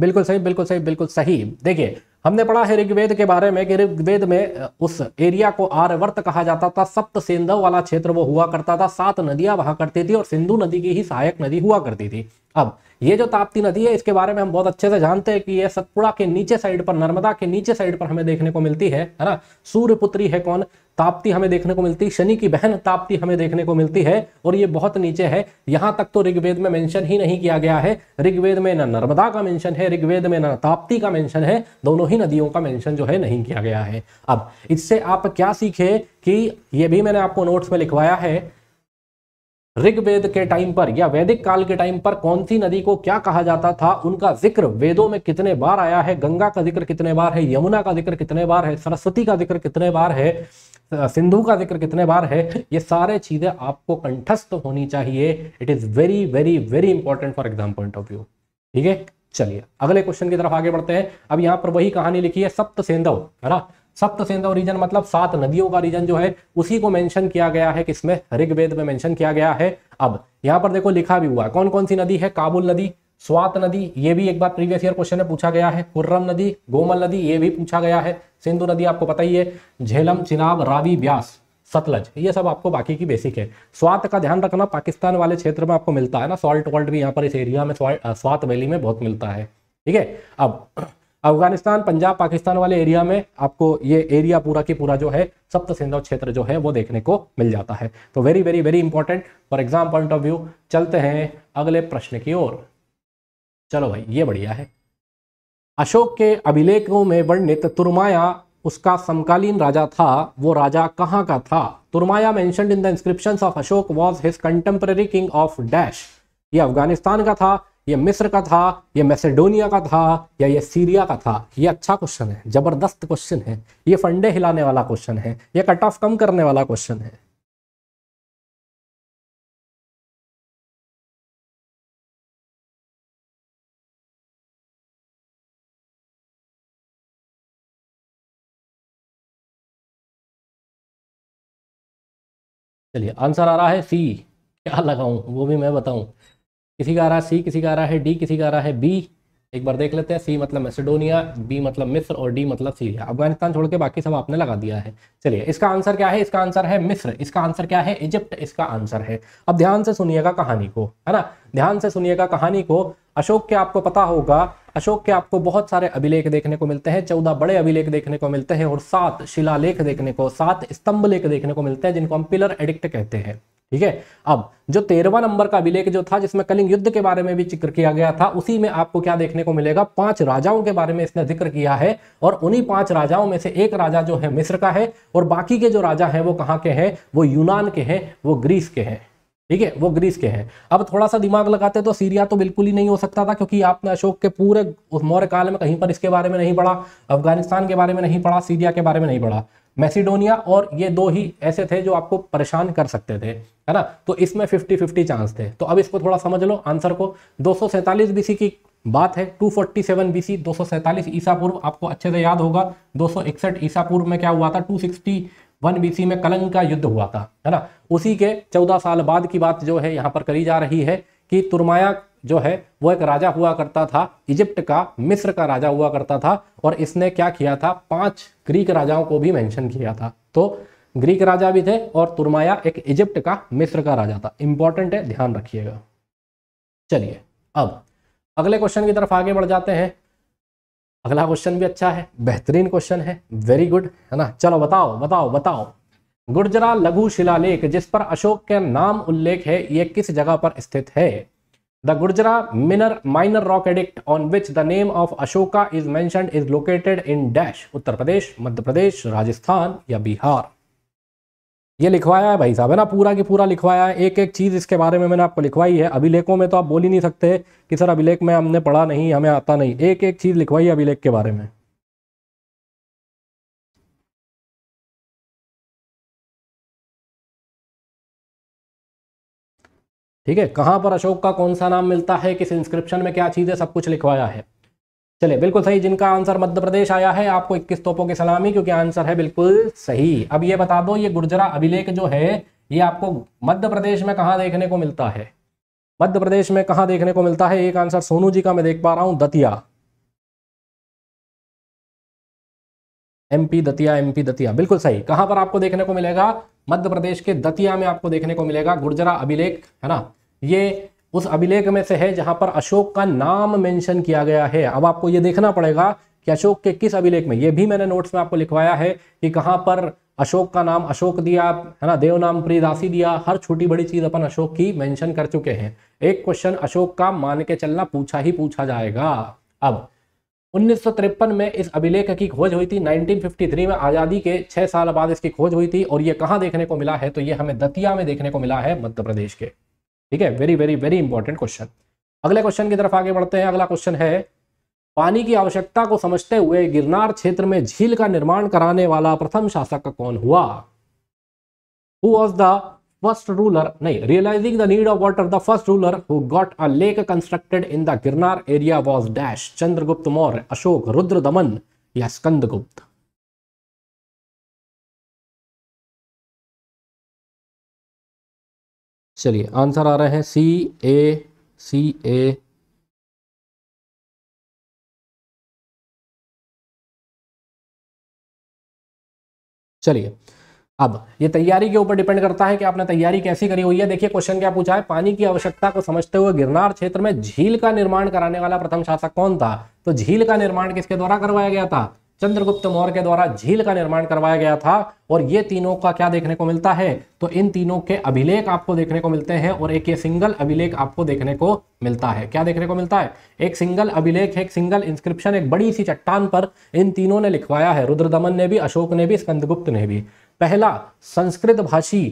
बिल्कुल सही बिल्कुल सही बिल्कुल सही देखिए हमने पढ़ा है ऋग्वेद के बारे में कि ऋग्वेद में उस एरिया को आर्यवर्त कहा जाता था सप्त सेंधव वाला क्षेत्र वो हुआ करता था सात नदियां वहां करती थी और सिंधु नदी की ही सहायक नदी हुआ करती थी अब ये जो ताप्ती नदी है इसके बारे में हम बहुत अच्छे से जानते हैं कि ये सतपुड़ा के नीचे साइड पर नर्मदा के नीचे साइड पर हमें देखने को मिलती है है ना सूर्यपुत्री है कौन ताप्ती हमें देखने को मिलती है शनि की बहन ताप्ती हमें देखने को मिलती है और ये बहुत नीचे है यहां तक तो ऋग्वेद में मेंशन ही नहीं किया गया है ऋग्वेद में ना नर्मदा का मेंशन है ऋग्वेद में ना ताप्ती का मेंशन है दोनों ही नदियों का मेंशन जो है नहीं किया गया है अब इससे आप क्या सीखे कि ये भी मैंने आपको नोट्स में लिखवाया है ऋग्वेद के टाइम पर या वैदिक काल के टाइम पर कौन सी नदी को क्या कहा जाता था उनका जिक्र वेदों में कितने बार आया है गंगा का जिक्र कितने बार है यमुना का जिक्र कितने बार है सरस्वती का जिक्र कितने बार है सिंधु का जिक्र कितने बार है ये सारे चीजें आपको कंठस्थ होनी चाहिए it is very very very important for exam point of view ठीक है चलिए अगले क्वेश्चन की तरफ आगे बढ़ते हैं अब यहाँ पर वही कहानी लिखी है सप्त सेंधव है ना सप्तसेंधव रीजन मतलब सात नदियों का रीजन जो है उसी को मेंशन किया गया है किसमें ऋग्वेद में मेंशन किया गया है अब यहाँ पर देखो लिखा भी हुआ है कौन कौन सी नदी है काबुल नदी स्वात नदी ये भी एक बार प्रीवियस ईयर क्वेश्चन में पूछा गया है कुर्रम नदी गोमल नदी ये भी पूछा गया है सिंधु नदी आपको पता ही है झेलम चिनाब रावी ब्यास सतलज ये सब आपको बाकी की बेसिक है स्वात का ध्यान रखना पाकिस्तान वाले क्षेत्र में आपको मिलता है ना सॉल्ट वॉल्ट भी यहाँ पर इस एरिया में स्वात वैली में बहुत मिलता है ठीक है अब अफगानिस्तान पंजाब पाकिस्तान वाले एरिया में आपको ये एरिया पूरा की पूरा जो है सप्त सिंधु क्षेत्र जो है वो देखने को मिल जाता है तो very very very important for exam point of view चलते हैं अगले प्रश्न की ओर चलो भाई ये बढ़िया है अशोक के अभिलेखों में वर्णित तुरमाया उसका समकालीन राजा था वो राजा कहाँ का था Turamaya mentioned in the inscriptions of Ashok was his contemporary king of dash ये अफगानिस्तान का था ये मिस्र का था ये मैसेडोनिया का था या ये सीरिया का था ये अच्छा क्वेश्चन है जबरदस्त क्वेश्चन है ये फंडे हिलाने वाला क्वेश्चन है ये कट ऑफ कम करने वाला क्वेश्चन है चलिए आंसर आ रहा है सी क्या लगाऊं वो भी मैं बताऊं किसी का आ रहा है सी किसी का आ रहा है डी किसी का आ रहा है बी एक बार देख लेते हैं सी मतलब मैसेडोनिया बी मतलब मिस्र और डी मतलब सीरिया अफगानिस्तान छोड़ के बाकी सब आपने लगा दिया है चलिए इसका आंसर क्या है इसका आंसर है मिस्र इसका आंसर क्या है इजिप्ट इसका आंसर है अब ध्यान से सुनिएगा कहानी को है ना ध्यान से सुनिएगा कहानी को अशोक के आपको पता होगा अशोक के आपको बहुत सारे अभिलेख देखने को मिलते हैं चौदह बड़े अभिलेख देखने को मिलते हैं और सात शिलालेख देखने को सात स्तंभ लेख देखने को मिलते हैं जिनको हम पिलर एडिक्ट कहते हैं ठीक है अब जो तेरहवा नंबर का अभिलेख जो था जिसमें कलिंग युद्ध के बारे में भी जिक्र किया गया था उसी में आपको क्या देखने को मिलेगा पांच राजाओं के बारे में इसने जिक्र किया है और उन्हीं पांच राजाओं में से एक राजा जो है मिस्र का है और बाकी के जो राजा हैं वो कहाँ के हैं वो यूनान के हैं वो ग्रीस के हैं ठीक है वो ग्रीस के हैं अब थोड़ा सा दिमाग लगाते तो सीरिया तो बिल्कुल ही नहीं हो सकता था क्योंकि आपने अशोक के पूरे उस मौर्य काल में कहीं पर इसके बारे में नहीं पढ़ा अफगानिस्तान के बारे में नहीं पढ़ा सीरिया के बारे में नहीं पढ़ा मैसिडोनिया और ये दो ही ऐसे थे जो आपको परेशान कर सकते थे है ना तो इसमें 50 50 चांस थे तो अब इसको थोड़ा समझ लो आंसर को दो बीसी की बात है 247 बीसी 247 ईसा पूर्व आपको अच्छे से याद होगा 261 ईसा पूर्व में क्या हुआ था 261 बीसी में कलंग का युद्ध हुआ था है ना उसी के 14 साल बाद की बात जो है यहाँ पर करी जा रही है कि तुरमाया जो है वो एक राजा हुआ करता था इजिप्ट का मिस्र का राजा हुआ करता था और इसने क्या किया था पांच ग्रीक राजाओं को भी मेंशन किया था तो ग्रीक राजा भी थे और तुरमाया एक इजिप्ट का मिस्र का राजा था इंपॉर्टेंट है ध्यान रखिएगा चलिए अब अगले क्वेश्चन की तरफ आगे बढ़ जाते हैं अगला क्वेश्चन भी अच्छा है बेहतरीन क्वेश्चन है वेरी गुड है ना चलो बताओ बताओ बताओ गुर्जरा लघु शिलालेख जिस पर अशोक के नाम उल्लेख है ये किस जगह पर स्थित है The Gurjara minor, minor rock addict on which the name of Ashoka is mentioned is located in dash Uttar Pradesh, Madhya Pradesh, Rajasthan या बिहार ये लिखवाया है भाई साहब है ना पूरा की पूरा लिखवाया है एक एक चीज़ इसके बारे में मैंने आपको लिखवाई है अभिलेखों में तो आप बोल ही नहीं सकते कि सर अभिलेख में हमने पढ़ा नहीं हमें आता नहीं एक एक चीज़ लिखवाई है अभिलेख के बारे में ठीक है कहाँ पर अशोक का कौन सा नाम मिलता है किस इंस्क्रिप्शन में क्या चीज़ है सब कुछ लिखवाया है चलिए बिल्कुल सही जिनका आंसर मध्य प्रदेश आया है आपको 21 तोपों की सलामी क्योंकि आंसर है बिल्कुल सही अब ये बता दो ये गुर्जरा अभिलेख जो है ये आपको मध्य प्रदेश में कहाँ देखने को मिलता है मध्य प्रदेश में कहा देखने को मिलता है एक आंसर सोनू जी का मैं देख पा रहा हूं दतिया एमपी दतिया एमपी दतिया बिल्कुल सही कहां पर आपको देखने को मिलेगा मध्य प्रदेश के दतिया में आपको देखने को मिलेगा गुर्जरा अभिलेख है ना ये उस अभिलेख में से है जहां पर अशोक का नाम मेंशन किया गया है अब आपको ये देखना पड़ेगा कि अशोक के किस अभिलेख में ये भी मैंने नोट्स में आपको लिखवाया है कि कहाँ पर अशोक का नाम अशोक दिया है ना देव नाम प्रियदासी दिया हर छोटी बड़ी चीज अपन अशोक की मेंशन कर चुके हैं एक क्वेश्चन अशोक का मान के चलना पूछा ही पूछा जाएगा अब उन्नीस में इस अभिलेख की खोज हुई थी 1953 में आज़ादी के छह साल बाद इसकी खोज हुई थी और ये कहां देखने को मिला है तो ये हमें दतिया में देखने को मिला है मध्य प्रदेश के ठीक है very very very important question अगले क्वेश्चन की तरफ आगे बढ़ते हैं अगला क्वेश्चन है पानी की आवश्यकता को समझते हुए गिरनार क्षेत्र में झील का निर्माण कराने वाला प्रथम शासक कौन हुआ who was the first ruler, nahin, realizing the need of water, the first ruler who got a lake constructed in the Girnar area was Dash, Chandragupta Maurya, Ashok, Rudra Daman, या स्कंदगुप्त चलिए आंसर आ रहे हैं सी ए सी ए चलिए अब ये तैयारी के ऊपर डिपेंड करता है कि आपने तैयारी कैसी करी हुई है देखिए क्वेश्चन क्या पूछा है पानी की आवश्यकता को समझते हुए गिरनार क्षेत्र में झील का निर्माण कराने वाला प्रथम शासक कौन था तो झील का निर्माण किसके द्वारा करवाया गया था चंद्रगुप्त मौर्य के द्वारा झील का निर्माण करवाया गया था और ये तीनों का क्या देखने को मिलता है तो इन तीनों के अभिलेख आपको देखने को मिलते हैं और एक ये सिंगल अभिलेख आपको देखने को मिलता है क्या देखने को मिलता है एक सिंगल अभिलेख एक सिंगल इंस्क्रिप्शन एक बड़ी सी चट्टान पर इन तीनों ने लिखवाया है रुद्रदमन ने भी अशोक ने भी स्कंदगुप्त ने भी पहला संस्कृत भाषी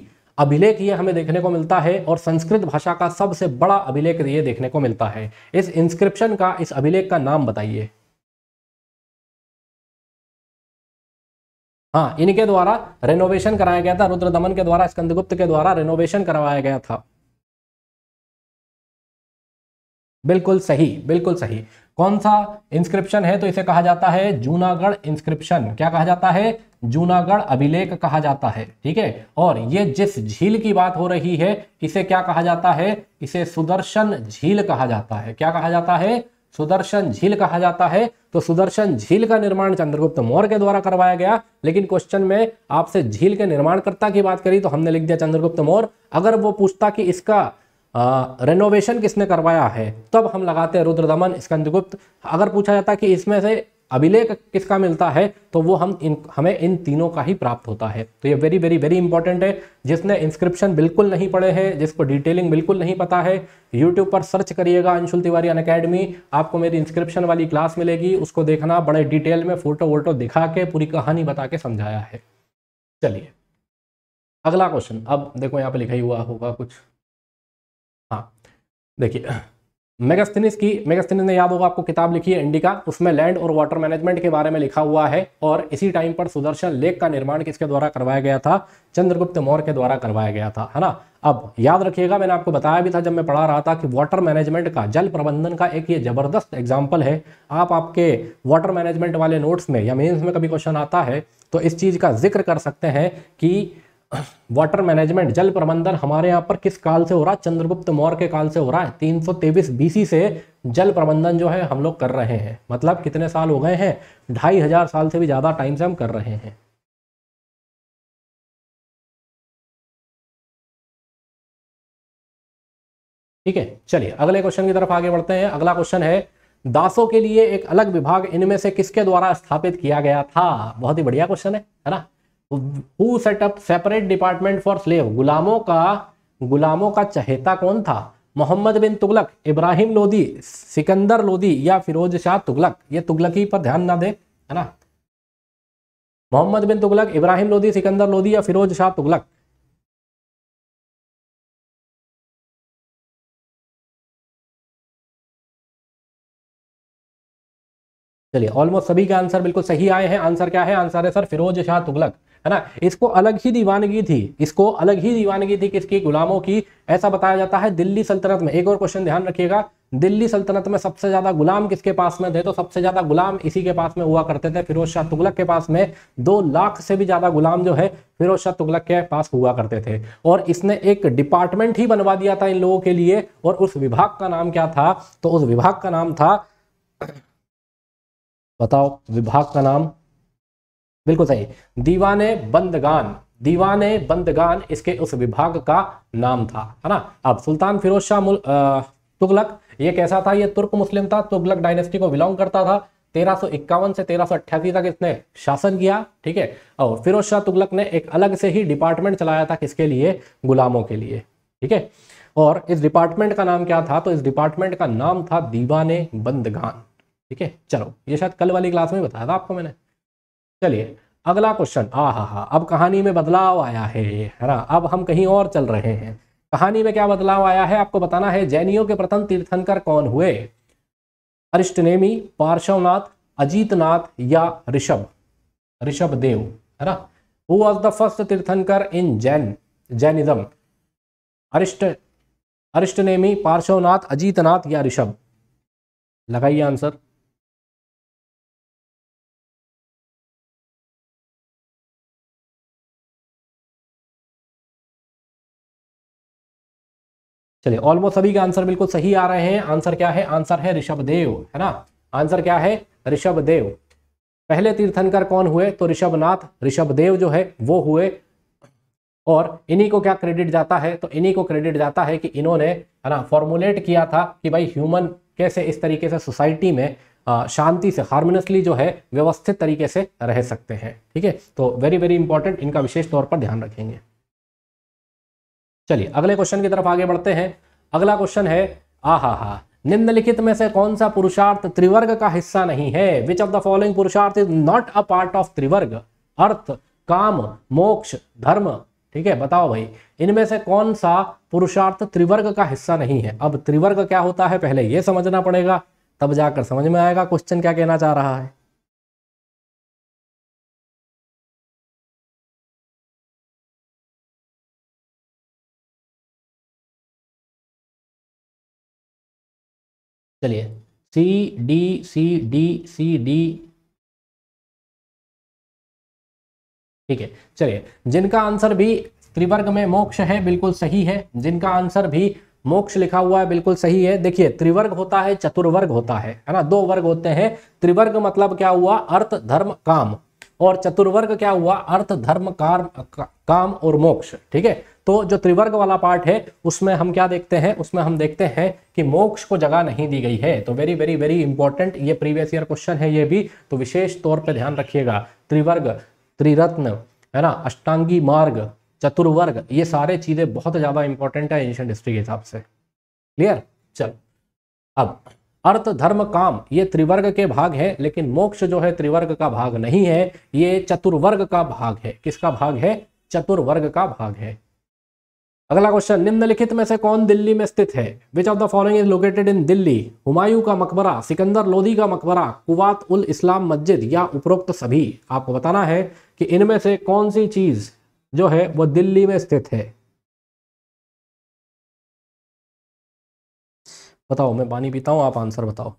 अभिलेख ये हमें देखने को मिलता है और संस्कृत भाषा का सबसे बड़ा अभिलेख ये देखने को मिलता है इस इंस्क्रिप्शन का इस अभिलेख का नाम बताइए हाँ इनके द्वारा रेनोवेशन कराया गया था रुद्र दमन के द्वारा स्कंदगुप्त के द्वारा रेनोवेशन करवाया गया था बिल्कुल सही बिल्कुल सही कौन सा इंस्क्रिप्शन है तो इसे कहा जाता है जूनागढ़ इंस्क्रिप्शन क्या कहा जाता है जूनागढ़ अभिलेख कहा जाता है ठीक है और ये जिस झील की बात हो रही है इसे क्या कहा जाता है इसे सुदर्शन झील कहा जाता है क्या कहा जाता है सुदर्शन झील कहा जाता है तो सुदर्शन झील का निर्माण चंद्रगुप्त मौर्य के द्वारा करवाया गया लेकिन क्वेश्चन में आपसे झील के निर्माणकर्ता की बात करी तो हमने लिख दिया चंद्रगुप्त मौर्य अगर वो पूछता कि इसका रेनोवेशन किसने करवाया है तब हम लगाते हैं रुद्रदमन स्कंदगुप्त अगर पूछा जाता है कि इसमें से अभिलेख किसका मिलता है तो वो हम इन हमें इन तीनों का ही प्राप्त होता है तो ये वेरी वेरी वेरी इंपॉर्टेंट है जिसने इंस्क्रिप्शन बिल्कुल नहीं पढ़े हैं जिसको डिटेलिंग बिल्कुल नहीं पता है यूट्यूब पर सर्च करिएगा अंशुल तिवारी अन अकेडमी आपको मेरी इंस्क्रिप्शन वाली क्लास मिलेगी उसको देखना बड़े डिटेल में फोटो वोटो दिखा के पूरी कहानी बता के समझाया है चलिए अगला क्वेश्चन अब देखो यहाँ पे लिखा ही हुआ होगा कुछ देखिए मेगास्थिनिस की मेगास्थिनिस ने याद होगा आपको किताब लिखी है इंडिका उसमें लैंड और वाटर मैनेजमेंट के बारे में लिखा हुआ है और इसी टाइम पर सुदर्शन लेक का निर्माण किसके द्वारा करवाया गया था चंद्रगुप्त मौर्य के द्वारा करवाया गया था है ना अब याद रखिएगा मैंने आपको बताया भी था जब मैं पढ़ा रहा था कि वाटर मैनेजमेंट का जल प्रबंधन का एक ये जबरदस्त एग्जाम्पल है आप आपके वाटर मैनेजमेंट वाले नोट्स में या मेन्स में कभी क्वेश्चन आता है तो इस चीज़ का जिक्र कर सकते हैं कि वाटर मैनेजमेंट जल प्रबंधन हमारे यहाँ पर किस काल से हो रहा है चंद्रगुप्त मौर्य के काल से हो रहा है 323 बीसी से जल प्रबंधन जो है हम लोग कर रहे हैं मतलब कितने साल हो गए हैं ढाई हजार साल से भी ज़्यादा टाइम से हम कर रहे हैं ठीक है चलिए अगले क्वेश्चन की तरफ आगे बढ़ते हैं अगला क्वेश्चन है दासों के लिए एक अलग विभाग इनमें से किसके द्वारा स्थापित किया गया था बहुत ही बढ़िया क्वेश्चन है है ना who set up separate department for slave गुलामों का गुलामों का चहेता कौन था मोहम्मद बिन तुगलक इब्राहिम लोदी सिकंदर लोदी या फिरोज शाह तुगलक ये तुगलक ही पर ध्यान ना दे है ना मोहम्मद बिन तुगलक इब्राहिम लोदी सिकंदर लोदी या फिरोज शाह तुगलक चलिए ऑलमोस्ट सभी के आंसर बिल्कुल सही आए हैं आंसर क्या है आंसर है सर फिरोज शाह तुगलक है ना इसको अलग ही दीवानगी थी इसको अलग ही दीवानगी थी किसकी गुलामों की ऐसा बताया जाता है दिल्ली सल्तनत में एक और क्वेश्चन ध्यान रखिएगा दिल्ली सल्तनत में सबसे ज्यादा गुलाम किसके पास में थे तो सबसे ज्यादा गुलाम इसी के पास में हुआ करते थे फिरोज शाह तुगलक के पास में दो लाख से भी ज्यादा गुलाम जो है फिरोज शाह तुगलक के पास हुआ करते थे और इसने एक डिपार्टमेंट ही बनवा दिया था इन लोगों के लिए और उस विभाग का नाम क्या था तो उस विभाग का नाम था बताओ विभाग का नाम बिल्कुल सही दीवाने बंदगान दीवाने बंदगान इसके उस विभाग का नाम था है ना अब सुल्तान फिरोज शाह तुगलक ये कैसा था ये तुर्क मुस्लिम था तुगलक डायनेस्टी को बिलोंग करता था तेरह से तेरह तक इसने शासन किया ठीक है और फिरोज शाह तुगलक ने एक अलग से ही डिपार्टमेंट चलाया था किसके लिए गुलामों के लिए ठीक है और इस डिपार्टमेंट का नाम क्या था तो इस डिपार्टमेंट का नाम था दीवाने बंदगान ठीक है चलो ये शायद कल वाली क्लास में बताया था आपको मैंने चलिए अगला क्वेश्चन आ हा हा अब कहानी में बदलाव आया है है ना अब हम कहीं और चल रहे हैं कहानी में क्या बदलाव आया है आपको बताना है जैनियों के प्रथम तीर्थंकर कौन हुए अरिष्टनेमी पार्श्वनाथ अजीतनाथ या ऋषभ ऋषभ देव है ना who was the first tirthankar in Jain Jainism Arisht Arishtanemi Parshvanath Ajitnath या ऋषभ लगाइए आंसर चलिए ऑलमोस्ट सभी के आंसर बिल्कुल सही आ रहे हैं आंसर क्या है आंसर है ऋषभ देव है ना आंसर क्या है ऋषभ देव पहले तीर्थंकर कौन हुए तो ऋषभनाथ ऋषभ देव जो है वो हुए और इन्हीं को क्या क्रेडिट जाता है तो इन्हीं को क्रेडिट जाता है कि इन्होंने है ना फॉर्मुलेट किया था कि भाई ह्यूमन कैसे इस तरीके से सोसाइटी में शांति से हार्मोनियसली जो है व्यवस्थित तरीके से रह सकते हैं ठीक है तो वेरी वेरी इंपॉर्टेंट इनका विशेष तौर पर ध्यान रखेंगे चलिए अगले क्वेश्चन की तरफ आगे बढ़ते हैं अगला क्वेश्चन है आ हा हा निम्नलिखित में से कौन सा पुरुषार्थ त्रिवर्ग का हिस्सा नहीं है which of the following purushartha is not a part of trivarga artha kama moksha धर्म ठीक है बताओ भाई इनमें से कौन सा पुरुषार्थ त्रिवर्ग का हिस्सा नहीं है अब त्रिवर्ग क्या होता है पहले यह समझना पड़ेगा तब जाकर समझ में आएगा क्वेश्चन क्या कहना चाह रहा है चलिए C D C D C D ठीक है चलिए जिनका आंसर भी त्रिवर्ग में मोक्ष है बिल्कुल सही है जिनका आंसर भी मोक्ष लिखा हुआ है बिल्कुल सही है देखिए त्रिवर्ग होता है चतुर्वर्ग होता है है ना दो वर्ग होते हैं त्रिवर्ग मतलब क्या हुआ अर्थ धर्म काम और चतुर्वर्ग क्या हुआ अर्थ धर्म कार काम और मोक्ष ठीक है तो जो त्रिवर्ग वाला पार्ट है उसमें हम क्या देखते हैं उसमें हम देखते हैं कि मोक्ष को जगह नहीं दी गई है तो वेरी वेरी वेरी इंपॉर्टेंट ये प्रीवियस ईयर क्वेश्चन है ये भी तो विशेष तौर पर ध्यान रखिएगा त्रिवर्ग त्रिरत्न है ना अष्टांगी मार्ग चतुर्वर्ग ये सारे चीजें बहुत ज्यादा इंपॉर्टेंट है एंशियंट हिस्ट्री के हिसाब से क्लियर चल अब अर्थ धर्म काम ये त्रिवर्ग के भाग है लेकिन मोक्ष जो है त्रिवर्ग का भाग नहीं है ये चतुर्वर्ग का भाग है किसका भाग है चतुर्वर्ग का भाग है अगला क्वेश्चन निम्नलिखित में से कौन दिल्ली में स्थित है which of the following is located in Delhi Humayun का मकबरा सिकंदर लोधी का मकबरा कुवात उल इस्लाम मस्जिद या उपरोक्त सभी आपको बताना है कि इनमें से कौन सी चीज जो है वो दिल्ली में स्थित है बताओ मैं पानी पीता हूँ आप आंसर बताओ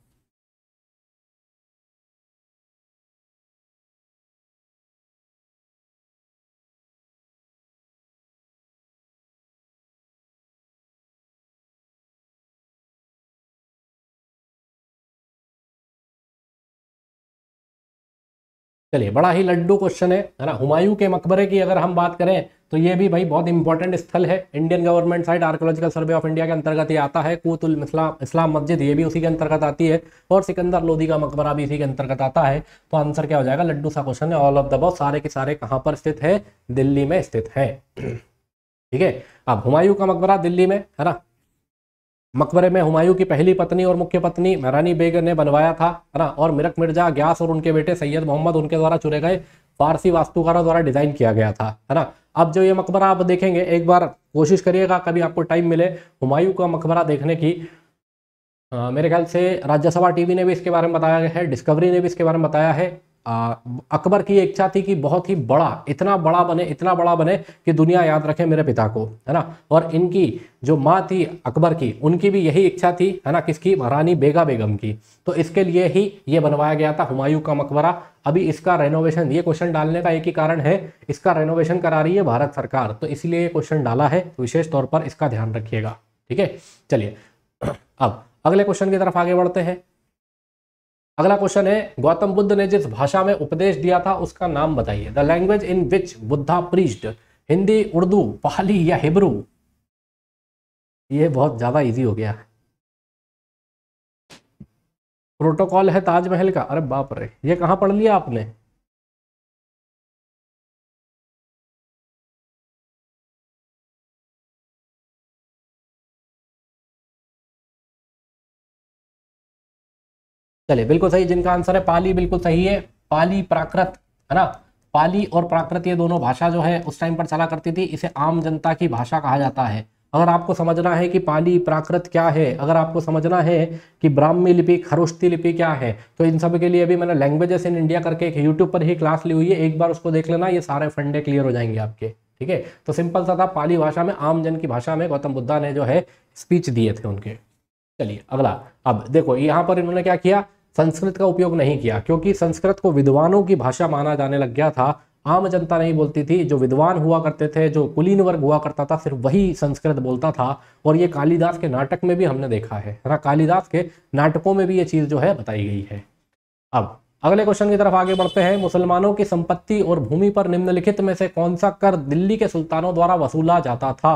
चलिए बड़ा ही लड्डू क्वेश्चन है है ना हुमायूं के मकबरे की अगर हम बात करें तो ये भी भाई बहुत इंपॉर्टेंट स्थल है Indian government side archaeological survey of India के अंतर्गत ये आता है कूतुल इस्लाम मस्जिद ये भी उसी के अंतर्गत आती है और सिकंदर लोधी का मकबरा भी इसी के अंतर्गत आता है तो आंसर क्या हो जाएगा लड्डू सा क्वेश्चन है ऑल ऑफ द बहुत सारे के सारे कहाँ पर स्थित है दिल्ली में स्थित है <clears throat> ठीक है अब हुमायूं का मकबरा दिल्ली में है ना मकबरे में हुमायूं की पहली पत्नी और मुख्य पत्नी महरानी बेग ने बनवाया था है ना और मिरक मिर्जा ग्यास और उनके बेटे सैयद मोहम्मद उनके द्वारा चुने गए फारसी वास्तुकारों द्वारा डिजाइन किया गया था है ना अब जो ये मकबरा आप देखेंगे एक बार कोशिश करिएगा कभी आपको टाइम मिले हुमायूं का मकबरा देखने की आ, मेरे ख्याल से राज्यसभा टीवी ने भी इसके बारे में बताया है डिस्कवरी ने भी इसके बारे में बताया है आ, अकबर की इच्छा थी कि बहुत ही बड़ा इतना बड़ा बने इतना बड़ा बने कि दुनिया याद रखे मेरे पिता को है ना और इनकी जो माँ थी अकबर की उनकी भी यही इच्छा थी है ना किसकी रानी बेगा बेगम की तो इसके लिए ही ये बनवाया गया था हुमायूं का मकबरा अभी इसका रेनोवेशन ये क्वेश्चन डालने का एक ही कारण है इसका रेनोवेशन करा रही है भारत सरकार तो इसलिए ये क्वेश्चन डाला है तो विशेष तौर पर इसका ध्यान रखिएगा ठीक है चलिए अब अगले क्वेश्चन की तरफ आगे बढ़ते हैं अगला क्वेश्चन है गौतम बुद्ध ने जिस भाषा में उपदेश दिया था उसका नाम बताइए the language in which Buddha preached Hindi Urdu Pali या हिब्रू ये बहुत ज़्यादा इजी हो गया प्रोटोकॉल है ताजमहल का अरे बाप रे ये कहाँ पढ़ लिया आपने चलिए बिल्कुल सही जिनका आंसर है पाली बिल्कुल सही है पाली प्राकृत है ना पाली और प्राकृत ये दोनों भाषा जो है उस टाइम पर चला करती थी इसे आम जनता की भाषा कहा जाता है अगर आपको समझना है कि पाली प्राकृत क्या है अगर आपको समझना है कि ब्राह्मी लिपि खरोष्टी लिपि क्या है तो इन सब के लिए अभी मैंने लैंग्वेजेस इन इंडिया करके एक यूट्यूब पर ही क्लास ली हुई है एक बार उसको देख लेना ये सारे फंडे क्लियर हो जाएंगे आपके ठीक है तो सिंपल सा था पाली भाषा में आम जन की भाषा में गौतम बुद्धा ने जो है स्पीच दिए थे उनके चलिए अगला अब देखो यहाँ पर इन्होंने क्या किया संस्कृत का उपयोग नहीं किया क्योंकि संस्कृत को विद्वानों की भाषा माना जाने लग गया था आम जनता नहीं बोलती थी जो विद्वान हुआ करते थे जो कुलीन वर्ग हुआ करता था सिर्फ वही संस्कृत बोलता था और ये कालिदास के नाटक में भी हमने देखा है ना कालिदास के नाटकों में भी ये चीज़ जो है बताई गई है अब अगले क्वेश्चन की तरफ आगे बढ़ते हैं मुसलमानों की संपत्ति और भूमि पर निम्नलिखित में से कौन सा कर दिल्ली के सुल्तानों द्वारा वसूला जाता था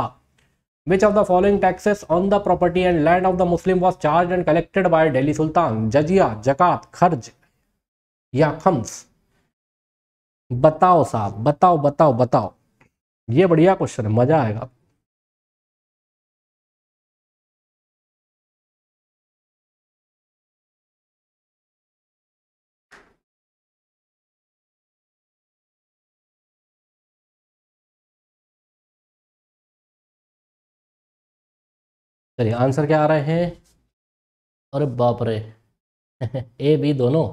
which of the following taxes on the property and land of the Muslim was charge and collected by Delhi sultan jizya zakat kharaj या खम्स बताओ साहब बताओ बताओ बताओ ये बढ़िया क्वेश्चन है मजा आएगा आपको चलिए आंसर क्या आ रहे हैं अरे बाप रे <laughs> ए बी दोनों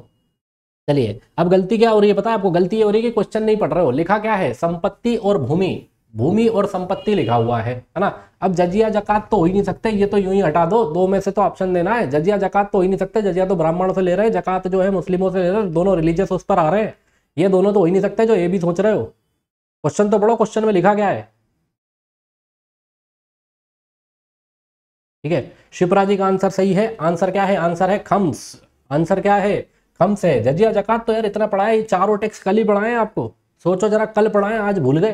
चलिए अब गलती क्या हो रही है पता है आपको गलती ये हो रही है कि क्वेश्चन नहीं पढ़ रहे हो लिखा क्या है संपत्ति और भूमि भूमि और संपत्ति लिखा हुआ है है ना अब जजिया जकात तो हो ही नहीं सकते ये तो यूं ही हटा दो दो में से तो ऑप्शन देना है जजिया जकात तो हो ही नहीं सकते जजिया तो ब्राह्मणों से ले रहे हैं जकात जो है मुस्लिमों से ले रहे हैं दोनों रिलीजियस उस पर आ रहे हैं ये दोनों तो हो ही नहीं सकते जो ये भी सोच रहे हो क्वेश्चन तो पढ़ो क्वेश्चन में लिखा क्या है ठीक है शिप्रा जी का आंसर सही है आंसर क्या है आंसर है खम्स आंसर क्या है खम्स है जजिया जकात तो यार इतना पढ़ाया चारों टेक्स कल ही पढ़ाए आपको सोचो जरा कल पढ़ाए आज भूल गए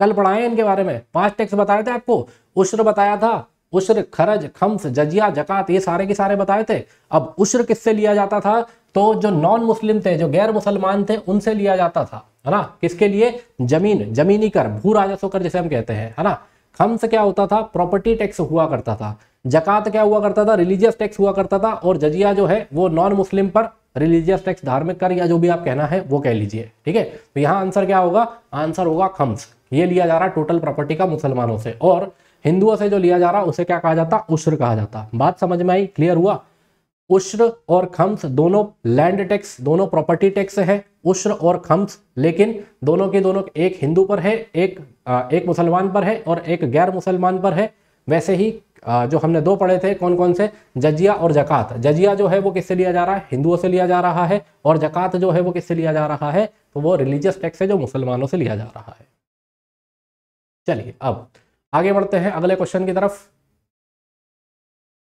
कल पढ़ाए इनके बारे में पांच टेक्स बताए थे आपको उश्र बताया था उश्र खरज खम्स जजिया जकात ये सारे के सारे बताए थे अब उश्र किससे लिया जाता था तो जो नॉन मुस्लिम थे जो गैर मुसलमान थे उनसे लिया जाता था है ना किसके लिए जमीन जमीनी कर भू राजस्व कर जिसे हम कहते हैं है ना खम्स क्या होता था प्रॉपर्टी टैक्स हुआ करता था जक़ात क्या हुआ करता था रिलीजियस टैक्स हुआ करता था और जजिया जो है वो नॉन मुस्लिम पर रिलीजियस टैक्स धार्मिक कर या जो भी आप कहना है वो कह लीजिए ठीक है तो यहाँ आंसर क्या होगा आंसर होगा खम्स ये लिया जा रहा टोटल प्रॉपर्टी का मुसलमानों से और हिंदुओं से जो लिया जा रहा उसे क्या कहा जाता उश्र कहा जाता बात समझ में आई क्लियर हुआ उश्र और खम्स दोनों लैंड टैक्स दोनों प्रॉपर्टी टैक्स है उश्र और खम्स लेकिन दोनों के दोनों एक हिंदू पर है एक आ, एक मुसलमान पर है और एक गैर मुसलमान पर है वैसे ही आ, जो हमने दो पढ़े थे कौन कौन से जजिया और जक़ात जजिया जो है वो किससे लिया जा रहा है हिंदुओं से लिया जा रहा है और जक़ात जो है वो किससे लिया जा रहा है तो वो रिलीजियस टैक्स है जो मुसलमानों से लिया जा रहा है चलिए अब आगे बढ़ते हैं अगले क्वेश्चन की तरफ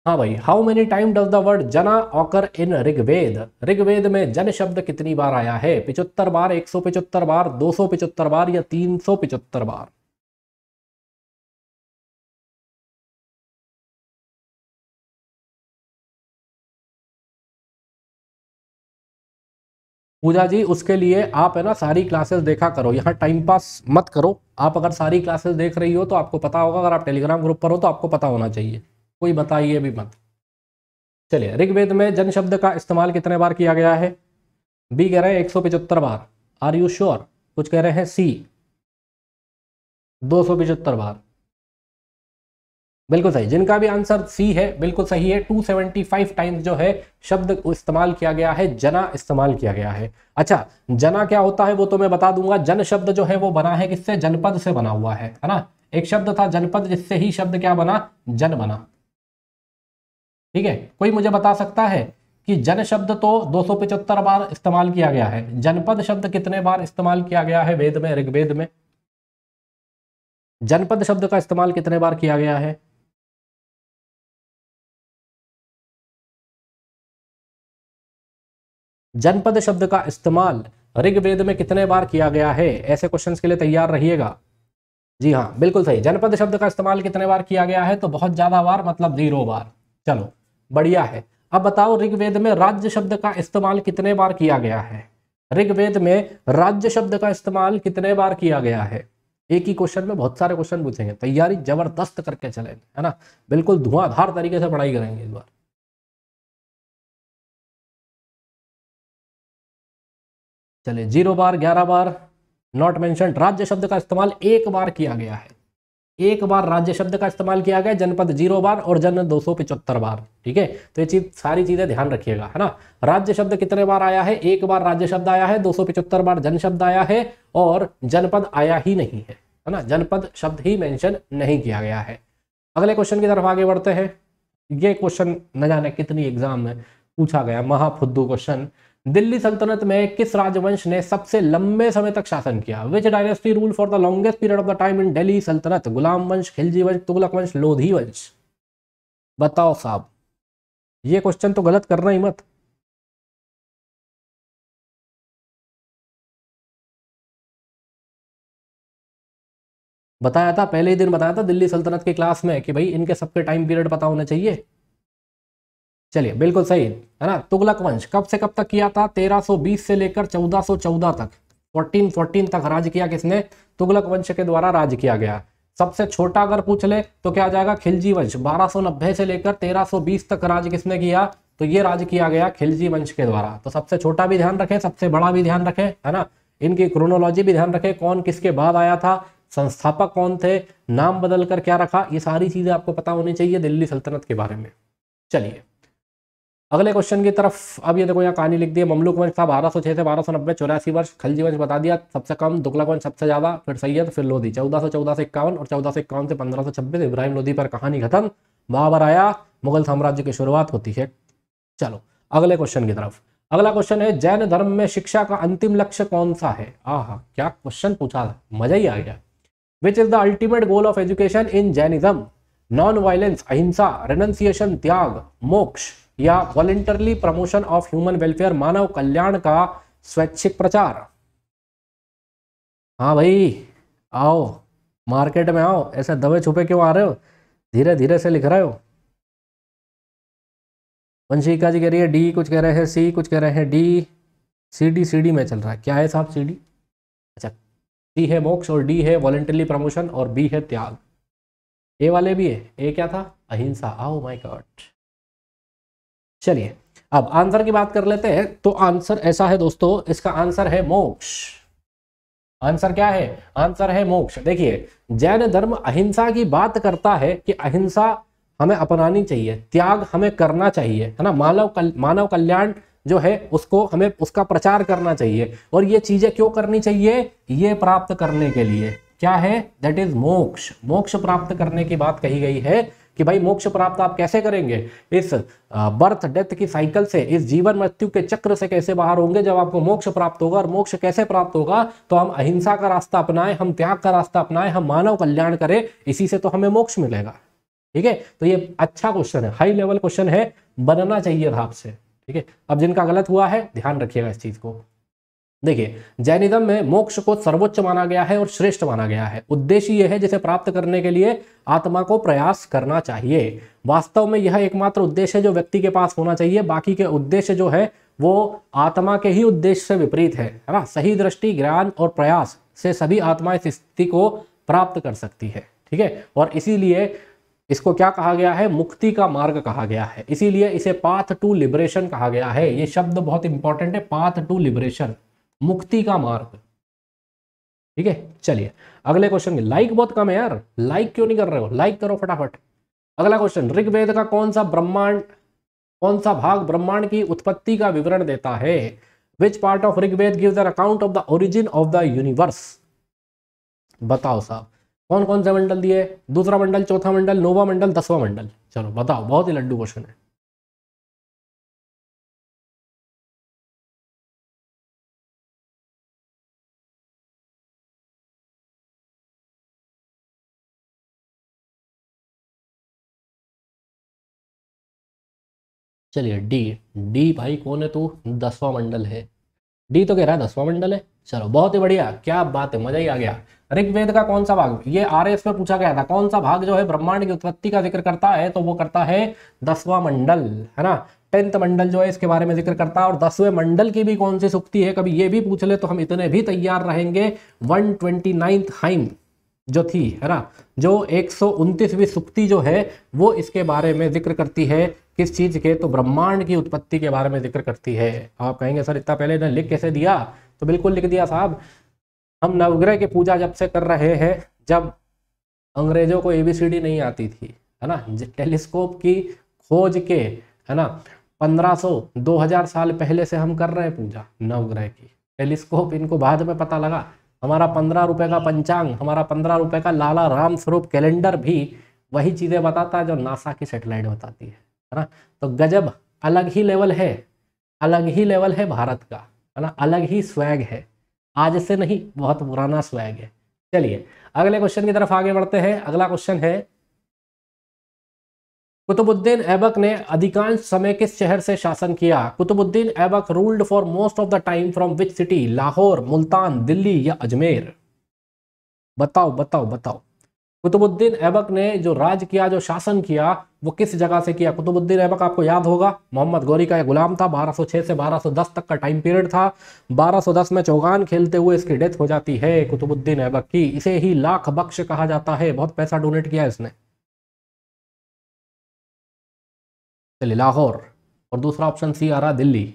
हाँ भाई how many time does the word jana occur in Rigveda Rigveda में जन शब्द कितनी बार आया है पिचहत्तर बार एक सौ पिचहत्तर बार दो सौ पिचहत्तर बार या तीन सौ पिचहत्तर बार पूजा जी उसके लिए आप है ना सारी क्लासेस देखा करो यहाँ टाइम पास मत करो आप अगर सारी क्लासेस देख रही हो तो आपको पता होगा अगर आप टेलीग्राम ग्रुप पर हो तो आपको पता होना चाहिए कोई बताइए भी मत चलिए ऋग्वेद में जन शब्द का इस्तेमाल कितने बार किया गया है बी कह रहे हैं एक सौ पिचहत्तर बार आर यू श्योर कुछ कह रहे हैं सी दो सौ पिचहत्तर बार बिल्कुल सही जिनका भी आंसर सी है बिल्कुल सही है 275 टाइम्स जो है शब्द इस्तेमाल किया गया है जना इस्तेमाल किया गया है अच्छा जना क्या होता है वो तो मैं बता दूंगा जन शब्द जो है वो बना है किससे जनपद से बना हुआ है है ना एक शब्द था जनपद जिससे ही शब्द क्या बना जन बना ठीक है कोई मुझे बता सकता है कि जन शब्द तो दो बार इस्तेमाल किया गया है जनपद शब्द कितने बार इस्तेमाल किया गया है वेद में ऋग्वेद में जनपद शब्द का इस्तेमाल कितने बार किया गया है जनपद शब्द का इस्तेमाल ऋग्वेद में कितने बार किया गया है ऐसे क्वेश्चन के लिए तैयार रहिएगा जी हाँ बिल्कुल सही जनपद शब्द का इस्तेमाल कितने बार किया गया है तो बहुत ज्यादा बार मतलब जीरो बार चलो बढ़िया है अब बताओ ऋग्वेद में राज्य शब्द का इस्तेमाल कितने बार किया गया है ऋग्वेद में राज्य शब्द का इस्तेमाल कितने बार किया गया है एक ही क्वेश्चन में बहुत सारे क्वेश्चन पूछेंगे तैयारी जबरदस्त करके चलेंगे है ना बिल्कुल धुआंधार तरीके से पढ़ाई करेंगे इस बार चले जीरो बार ग्यारह बार नॉट मेंशन राज्य शब्द का इस्तेमाल एक बार किया गया है एक बार राज्य शब्द का इस्तेमाल किया गया जनपद जीरो बार और जन दो सौ पिचहत्तर बार ठीक है तो ये चीज सारी चीजें ध्यान रखिएगा है ना राज्य शब्द कितने बार आया है एक बार राज्य शब्द आया है दो सौ पिचहत्तर बार जन शब्द आया है और जनपद आया ही नहीं है है ना जनपद शब्द ही मेंशन नहीं किया गया है अगले क्वेश्चन की तरफ आगे बढ़ते हैं ये क्वेश्चन न जाने कितनी एग्जाम में पूछा गया महाफुद्दू क्वेश्चन दिल्ली सल्तनत में किस राजवंश ने सबसे लंबे समय तक शासन किया which dynasty rule for the longest period of the time in Delhi Saltanat गुलाम वंश खिलजी वंश तुगलक वंश लोधी वंश बताओ साहब ये क्वेश्चन तो गलत करना ही मत बताया था पहले ही दिन बताया था दिल्ली सल्तनत की क्लास में कि भाई इनके सबके टाइम पीरियड पता होना चाहिए चलिए बिल्कुल सही है ना तुगलक वंश कब से कब तक किया था 1320 से लेकर 1414 तक 1414 14 तक राज किया किसने तुगलक वंश के द्वारा राज किया गया सबसे छोटा अगर पूछ ले तो क्या आ जाएगा खिलजी वंश 1290 से लेकर 1320 तक राज किसने किया तो ये राज किया गया खिलजी वंश के द्वारा तो सबसे छोटा भी ध्यान रखें सबसे बड़ा भी ध्यान रखें है ना इनकी क्रोनोलॉजी भी ध्यान रखें कौन किसके बाद आया था संस्थापक कौन थे नाम बदलकर क्या रखा ये सारी चीज़ें आपको पता होनी चाहिए दिल्ली सल्तनत के बारे में चलिए अगले क्वेश्चन की तरफ अब ये देखो यहाँ कहानी लिख दी है ममलूक वंश था बारह सौ छह से बारह सौ नब्बे चौरासी वर्ष खलजी वंश बता दिया सबसे कम दुगलक वंश सबसे ज्यादा फिर सैयद फिर लोधी चौदह सौ चौदह से इक्यावन और चौदह सौ इक्यावन से पंद्रह सौ छब्बीस इब्राहिम लोधी पर कहानी खत्म बाबर आया मुगल साम्राज्य की शुरुआत होती है चलो अगले क्वेश्चन की तरफ अगला क्वेश्चन है जैन धर्म में शिक्षा का अंतिम लक्ष्य कौन सा है आह क्या क्वेश्चन पूछा मजा ही आ गया which is the ultimate goal of education in Jainism non violence ahimsa renunciation tyag moksha या voluntarily promotion of human welfare मानव कल्याण का स्वैच्छिक प्रचार हाँ भाई आओ मार्केट में आओ ऐसे दबे छुपे क्यों आ रहे हो धीरे धीरे से लिख रहे हो वंशिका जी कह रही है डी कुछ कह रहे हैं सी कुछ कह रहे हैं D C D C D में चल रहा है क्या है साहब सी डी अच्छा सी है मोक्स और डी है वॉलेंटरली प्रमोशन और बी है त्याग ए वाले भी है ए क्या था अहिंसा आओ माई गॉड चलिए अब आंसर की बात कर लेते हैं तो आंसर ऐसा है दोस्तों इसका आंसर है मोक्ष आंसर क्या है आंसर है मोक्ष देखिए जैन धर्म अहिंसा की बात करता है कि अहिंसा हमें अपनानी चाहिए त्याग हमें करना चाहिए है ना मानव कल, मानव कल्याण जो है उसको हमें उसका प्रचार करना चाहिए और ये चीजें क्यों करनी चाहिए ये प्राप्त करने के लिए क्या है दैट इज मोक्ष मोक्ष प्राप्त करने की बात कही गई है कि भाई मोक्ष प्राप्त आप कैसे करेंगे इस बर्थ डेथ की साइकिल से इस जीवन मृत्यु के चक्र से कैसे बाहर होंगे जब आपको मोक्ष प्राप्त होगा और मोक्ष कैसे प्राप्त होगा तो हम अहिंसा का रास्ता अपनाएं हम त्याग का रास्ता अपनाएं हम मानव कल्याण करें इसी से तो हमें मोक्ष मिलेगा ठीक है तो ये अच्छा क्वेश्चन है हाई लेवल क्वेश्चन है बनना चाहिए था आपसे ठीक है अब जिनका गलत हुआ है ध्यान रखिएगा इस चीज को देखिए जैनिज्म में मोक्ष को सर्वोच्च माना गया है और श्रेष्ठ माना गया है उद्देश्य यह है जिसे प्राप्त करने के लिए आत्मा को प्रयास करना चाहिए वास्तव में यह एकमात्र उद्देश्य है जो व्यक्ति के पास होना चाहिए बाकी के उद्देश्य जो है वो आत्मा के ही उद्देश्य से विपरीत है है ना सही दृष्टि ज्ञान और प्रयास से सभी आत्मा इस स्थिति को प्राप्त कर सकती है ठीक है और इसीलिए इसको क्या कहा गया है मुक्ति का मार्ग कहा गया है इसीलिए इसे पाथ टू लिबरेशन कहा गया है ये शब्द बहुत इंपॉर्टेंट है पाथ टू लिबरेशन मुक्ति का मार्ग ठीक है चलिए अगले क्वेश्चन लाइक बहुत कम है यार लाइक क्यों नहीं कर रहे हो लाइक करो फटाफट अगला क्वेश्चन ऋग्वेद का कौन सा ब्रह्मांड कौन सा भाग ब्रह्मांड की उत्पत्ति का विवरण देता है which part of Rigveda gives an account of the origin of the universe बताओ साहब कौन कौन से मंडल दिए दूसरा मंडल चौथा मंडल नौवा मंडल दसवां मंडल चलो बताओ बहुत ही लड्डू क्वेश्चन है चलिए डी डी भाई कौन है तू दसवां मंडल है डी तो कह रहा है दसवां मंडल है चलो बहुत ही बढ़िया क्या बात है मजा ही आ गया ऋग्वेद का कौन सा भाग ये आर एस में पूछा गया था कौन सा भाग जो है ब्रह्मांड की उत्पत्ति का जिक्र करता है तो वो करता है दसवां मंडल है ना टेंथ मंडल जो है इसके बारे में जिक्र करता है और दसवें मंडल की भी कौन सी सुक्ति है कभी ये भी पूछ ले तो हम इतने भी तैयार रहेंगे वन ट्वेंटी नाइन्थ हाइम जो थी है ना जो एक सौ सुक्ति जो है वो इसके बारे में जिक्र करती है किस चीज़ के तो ब्रह्मांड की उत्पत्ति के बारे में जिक्र करती है आप कहेंगे सर इतना पहले ना लिख कैसे दिया तो बिल्कुल लिख दिया साहब हम नवग्रह की पूजा जब से कर रहे हैं जब अंग्रेजों को एबीसीडी नहीं आती थी है ना टेलीस्कोप की खोज के है ना 1500 2000 साल पहले से हम कर रहे हैं पूजा नवग्रह की टेलीस्कोप इनको बाद में पता लगा हमारा पंद्रह रुपये का पंचांग हमारा पंद्रह रुपये का लाला राम स्वरूप कैलेंडर भी वही चीज़ें बताता है जो नासा की सेटेलाइट बताती है है ना तो गजब अलग ही लेवल है अलग ही लेवल है भारत का है ना अलग ही स्वैग है आज से नहीं बहुत पुराना स्वैग है चलिए अगले क्वेश्चन की तरफ आगे बढ़ते हैं अगला क्वेश्चन है कुतुबुद्दीन ऐबक ने अधिकांश समय किस शहर से शासन किया Qutubuddin Aibak ruled for most of the time from which city Lahore Multan Delhi या अजमेर बताओ बताओ बताओ कुतुबुद्दीन ऐबक ने जो राज किया जो शासन किया वो किस जगह से किया कुतुबुद्दीन ऐबक आपको याद होगा मोहम्मद गौरी का एक गुलाम था 1206 से 1210 तक का टाइम पीरियड था 1210 में चौगान खेलते हुए इसकी डेथ हो जाती है कुतुबुद्दीन ऐबक की इसे ही लाख बख्श कहा जाता है बहुत पैसा डोनेट किया इसने चलिए लाहौर और दूसरा ऑप्शन सी आ रहा दिल्ली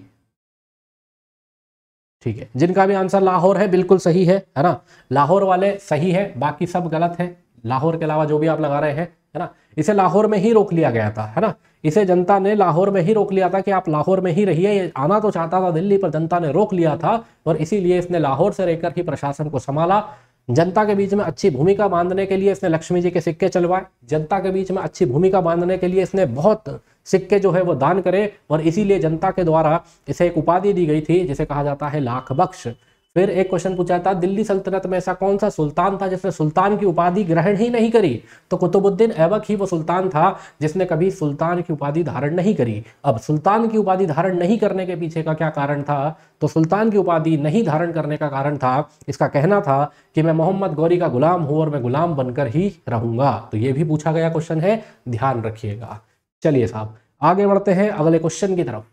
ठीक है जिनका भी आंसर लाहौर है बिल्कुल सही है है ना लाहौर वाले सही है बाकी सब गलत है लाहौर के अलावा जो भी आप लगा रहे हैं है ना इसे लाहौर में ही रोक लिया गया था है ना इसे जनता ने लाहौर में ही रोक लिया था कि आप लाहौर में ही रहिए आना तो चाहता था दिल्ली पर जनता ने रोक लिया था और इसीलिए इसने लाहौर से रहकर ही प्रशासन को संभाला जनता के बीच में अच्छी भूमिका बांधने के लिए इसने लक्ष्मी जी के सिक्के चलवाए जनता के बीच में अच्छी भूमिका बांधने के लिए इसने बहुत सिक्के जो है वो दान करें और इसीलिए जनता के द्वारा इसे एक उपाधि दी गई थी जिसे कहा जाता है लाख बख्श फिर एक क्वेश्चन पूछा था दिल्ली सल्तनत में ऐसा कौन सा सुल्तान था जिसने सुल्तान की उपाधि ग्रहण ही नहीं करी तो कुतुबुद्दीन ऐबक ही वो सुल्तान था जिसने कभी सुल्तान की उपाधि धारण नहीं करी अब सुल्तान की उपाधि धारण नहीं करने के पीछे का क्या कारण था तो सुल्तान की उपाधि नहीं धारण करने का कारण था इसका कहना था कि मैं मोहम्मद गौरी का गुलाम हूँ और मैं गुलाम बनकर ही रहूंगा तो ये भी पूछा गया क्वेश्चन है ध्यान रखिएगा चलिए साहब आगे बढ़ते हैं अगले क्वेश्चन की तरफ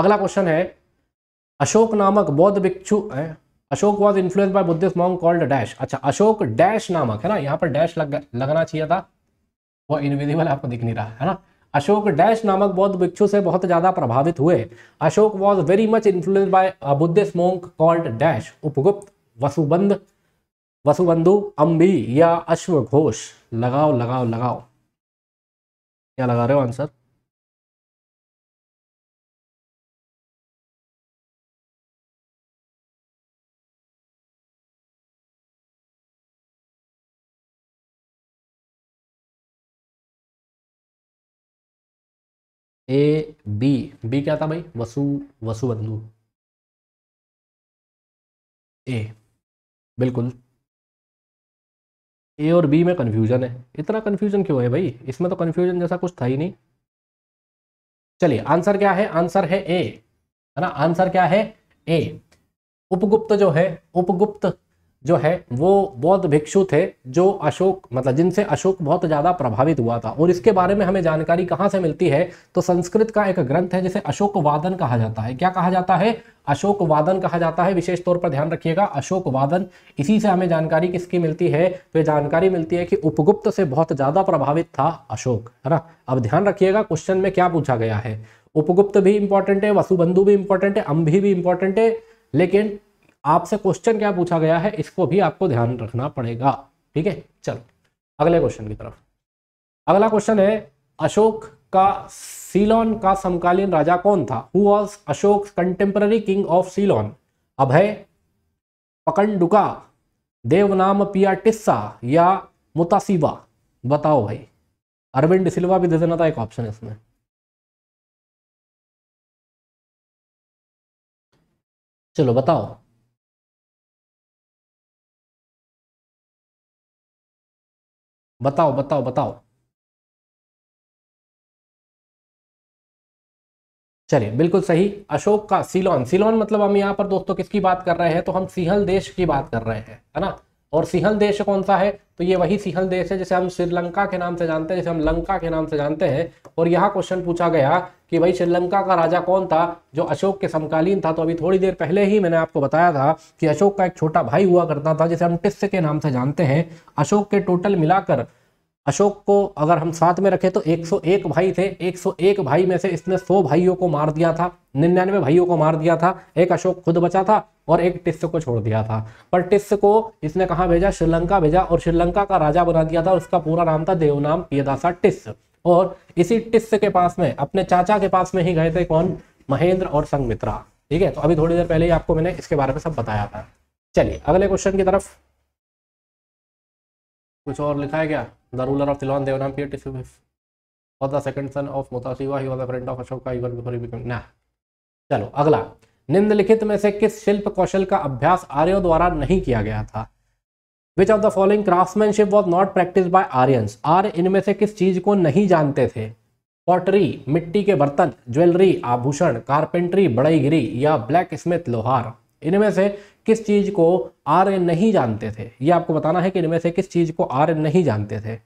अगला क्वेश्चन है अशोक नामक बौद्ध भिक्षु Ashok was influence by Buddhist monk called dash अच्छा अशोक डैश नामक है ना यहाँ पर डैश लग, लगना चाहिए था वो इनविजिबल आपको दिख नहीं रहा है ना अशोक डैश नामक बौद्ध भिक्षु से बहुत ज्यादा प्रभावित हुए Ashok was very much influence by Buddhist monk called dash Upagupt Vasubandh Vasubandhu Ambi या अश्व लगाओ लगाओ लगाओ क्या लगा रहे हो आंसर ए बी बी क्या था भाई वसु वसुबंधु ए बिल्कुल ए और बी में कन्फ्यूजन है इतना कन्फ्यूजन क्यों है भाई इसमें तो कन्फ्यूजन जैसा कुछ था ही नहीं चलिए आंसर क्या है आंसर है ए है ना आंसर क्या है ए उपगुप्त जो है उपगुप्त जो है वो बौद्ध भिक्षु थे जो अशोक मतलब जिनसे अशोक बहुत ज़्यादा प्रभावित हुआ था और इसके बारे में हमें जानकारी कहाँ से मिलती है तो संस्कृत का एक ग्रंथ है जिसे अशोक वादन कहा जाता है क्या कहा जाता है अशोक वादन कहा जाता है विशेष तौर पर ध्यान रखिएगा अशोक वादन इसी से हमें जानकारी किसकी मिलती है तो ये जानकारी मिलती है कि उपगुप्त से बहुत ज़्यादा प्रभावित था अशोक है ना अब ध्यान रखिएगा क्वेश्चन में क्या पूछा गया है उपगुप्त भी इंपॉर्टेंट है वसुबंधु भी इंपॉर्टेंट है अंभी भी इंपॉर्टेंट है लेकिन आपसे क्वेश्चन क्या पूछा गया है इसको भी आपको ध्यान रखना पड़ेगा ठीक है चलो अगले क्वेश्चन की तरफ अगला क्वेश्चन है अशोक का सीलोन का समकालीन राजा कौन था who was Ashok contemporary king of Ceylon Abhay Pakanduka Devanam Piya Tissa या मुतासीबा बताओ भाई अरविंद सिल्वा भी दे देना था एक ऑप्शन इसमें चलो बताओ बताओ बताओ बताओ चलिए बिल्कुल सही अशोक का सिलोन सिलोन मतलब हम यहां पर दोस्तों किसकी बात कर रहे हैं तो हम सिहल देश की बात कर रहे हैं है ना और सिंहल देश कौन सा है तो ये वही सिंहल देश है जिसे हम श्रीलंका के नाम से जानते हैं जिसे हम लंका के नाम से जानते हैं और यहाँ क्वेश्चन पूछा गया कि भाई श्रीलंका का राजा कौन था जो अशोक के समकालीन था तो अभी थोड़ी देर पहले ही मैंने आपको बताया था कि अशोक का एक छोटा भाई हुआ करता था जिसे हम टिस्से के नाम से जानते हैं अशोक के टोटल मिलाकर अशोक को अगर हम साथ में रखें तो 101 भाई थे 101 भाई में से इसने 100 भाइयों को मार दिया था निन्यानवे भाइयों को मार दिया था एक अशोक खुद बचा था और एक टिस्स को छोड़ दिया था पर टिस्स को इसने कहा भेजा श्रीलंका भेजा और श्रीलंका का राजा बना दिया था उसका पूरा नाम था देवनाम पियदासा टिस्स और इसी टिस्स के पास में अपने चाचा के पास में ही गए थे कौन महेंद्र और संगमित्रा ठीक है तो अभी थोड़ी देर पहले ही आपको मैंने इसके बारे में सब बताया था चलिए अगले क्वेश्चन की तरफ कुछ और लिखा है क्या the ruler of Ceylon Devanam period was the second son of Mutasiva he was a friend of Ashok ना चलो अगला निम्नलिखित में से किस शिल्प कौशल का अभ्यास आर्यों द्वारा नहीं किया गया था which of the following craftsmanship was not practice by Aryans आर्य इनमें से किस चीज को नहीं जानते थे पॉटरी मिट्टी के बर्तन ज्वेलरी आभूषण कारपेंट्री बड़ईगिरी या ब्लैक स्मिथ लोहार इनमें से किस चीज़ को आर्य नहीं जानते थे ये आपको बताना है कि इनमें से किस चीज़ को आर्य नहीं जानते थे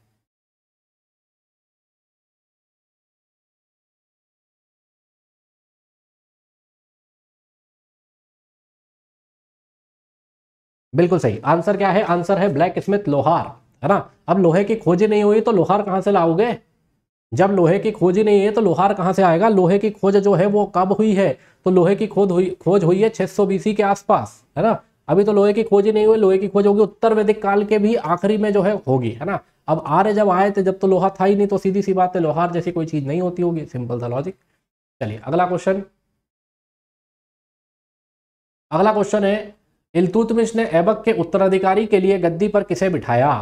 बिल्कुल सही आंसर क्या है आंसर है ब्लैक स्मिथ लोहार है ना अब लोहे की खोजी नहीं हुई तो लोहार कहां से लाओगे जब लोहे की खोज ही नहीं है तो लोहार कहाँ से आएगा लोहे की खोज जो है वो कब हुई है तो लोहे की खोज हुई खोज हुई है 600 बीसी के आसपास है ना अभी तो लोहे की खोज ही नहीं हुई लोहे की खोज होगी उत्तर वैदिक काल के भी आखिरी में जो है होगी है ना अब आर्य जब आए थे जब तो लोहा था ही नहीं तो सीधी सी बात है लोहार जैसी कोई चीज नहीं होती होगी सिंपल था लॉजिक चलिए अगला क्वेश्चन अगला क्वेश्चन है इलतुतमिश ने ऐबक के उत्तराधिकारी के लिए गद्दी पर किसे बिठाया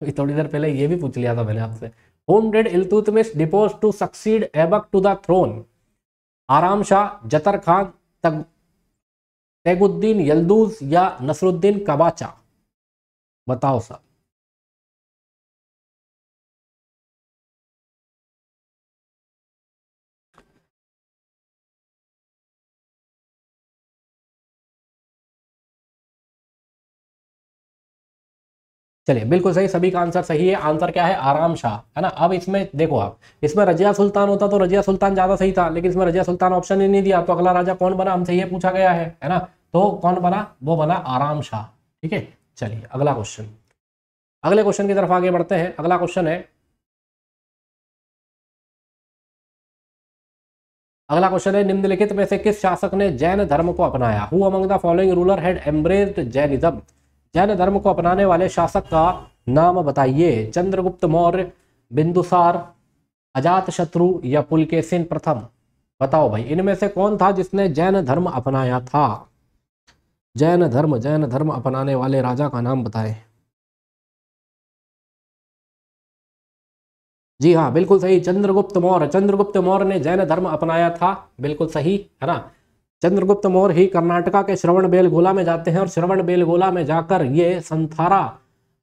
तो थोड़ी देर पहले ये भी पूछ लिया था मैंने आपसे whom did Iltutmish depose to succeed Aibak to the throne Aram Shah जतर Khan तेगुद्दीन यलदूज या नसरुद्दीन कबाचा बताओ सर चलिए बिल्कुल सही सभी का आंसर सही है आंसर क्या है आराम शाह है ना अब इसमें देखो आप इसमें रजिया सुल्तान होता तो रजिया सुल्तान ज़्यादा सही था लेकिन इसमें रजिया सुल्तान ऑप्शन ही नहीं दिया तो अगला राजा कौन बना हमसे ये पूछा गया है है ना तो कौन बना वो बना आराम शाह ठीक है चलिए अगला क्वेश्चन अगले क्वेश्चन की तरफ आगे बढ़ते हैं अगला क्वेश्चन है अगला क्वेश्चन है निम्नलिखित में से किस शासक ने जैन धर्म को अपनाया who among the following ruler had embraced Jainism Jain धर्म को अपनाने वाले शासक का नाम बताइए चंद्रगुप्त मौर्य बिंदुसार अजात शत्रु या पुलकेसिन प्रथम बताओ भाई इनमें से कौन था जिसने जैन धर्म अपनाया था जैन धर्म जैन धर्म अपनाने वाले राजा का नाम बताए जी हाँ बिल्कुल सही चंद्रगुप्त मौर्य चंद्रगुप्त मौर्य ने जैन धर्म अपनाया था बिल्कुल सही है ना चंद्रगुप्त मौर्य ही कर्नाटका के श्रवण बेलगोला में जाते हैं और श्रवण बेलगोला में जाकर ये संथारा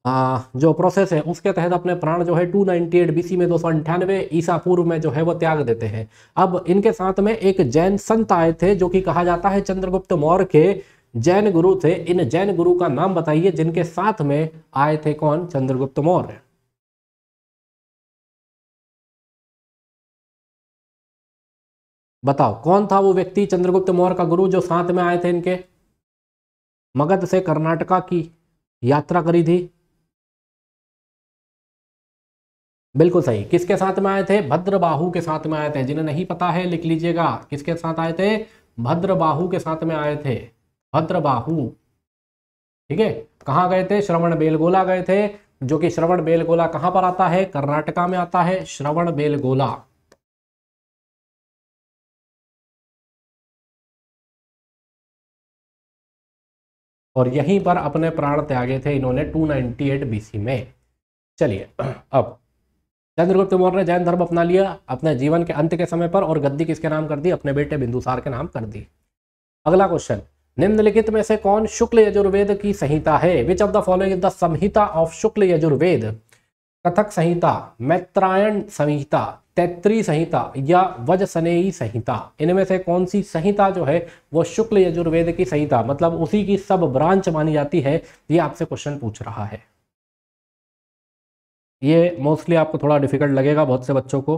आ, जो प्रोसेस है उसके तहत अपने प्राण जो है 298 बीसी में दो सौ अंठानवे ईसा पूर्व में जो है वो त्याग देते हैं अब इनके साथ में एक जैन संत आए थे जो कि कहा जाता है चंद्रगुप्त मौर्य के जैन गुरु थे इन जैन गुरु का नाम बताइए जिनके साथ में आए थे कौन चंद्रगुप्त मौर्य बताओ कौन था वो व्यक्ति चंद्रगुप्त मौर्य का गुरु जो साथ में आए थे इनके मगध से कर्नाटका की यात्रा करी थी बिल्कुल सही किसके साथ में आए थे भद्रबाहु के साथ में आए थे जिन्हें नहीं पता है लिख लीजिएगा किसके साथ आए थे भद्रबाहु के साथ में आए थे भद्रबाहु ठीक है कहाँ गए थे श्रवण बेलगोला गए थे जो कि श्रवण बेलगोला कहाँ पर आता है कर्नाटका में आता है श्रवण बेलगोला और यहीं पर अपने प्राण त्यागे थे इन्होंने 298 नाइनटी में चलिए अब चंद्रगुप्त मौर्य ने जैन धर्म अपना लिया अपने जीवन के अंत के समय पर और गद्दी किसके नाम कर दी अपने बेटे बिंदुसार के नाम कर दी अगला क्वेश्चन निम्नलिखित में से कौन शुक्ल यजुर्वेद की संहिता है which of the following the Samhita of Shukla Yajurveda Kathak Samhita Maitrayan Samhita Taittiri Samhita या वजसनेयी संहिता इनमें से कौन सी संहिता जो है वो शुक्ल यजुर्वेद की संहिता मतलब उसी की सब ब्रांच मानी जाती है ये आपसे क्वेश्चन पूछ रहा है ये मोस्टली आपको थोड़ा डिफिकल्ट लगेगा बहुत से बच्चों को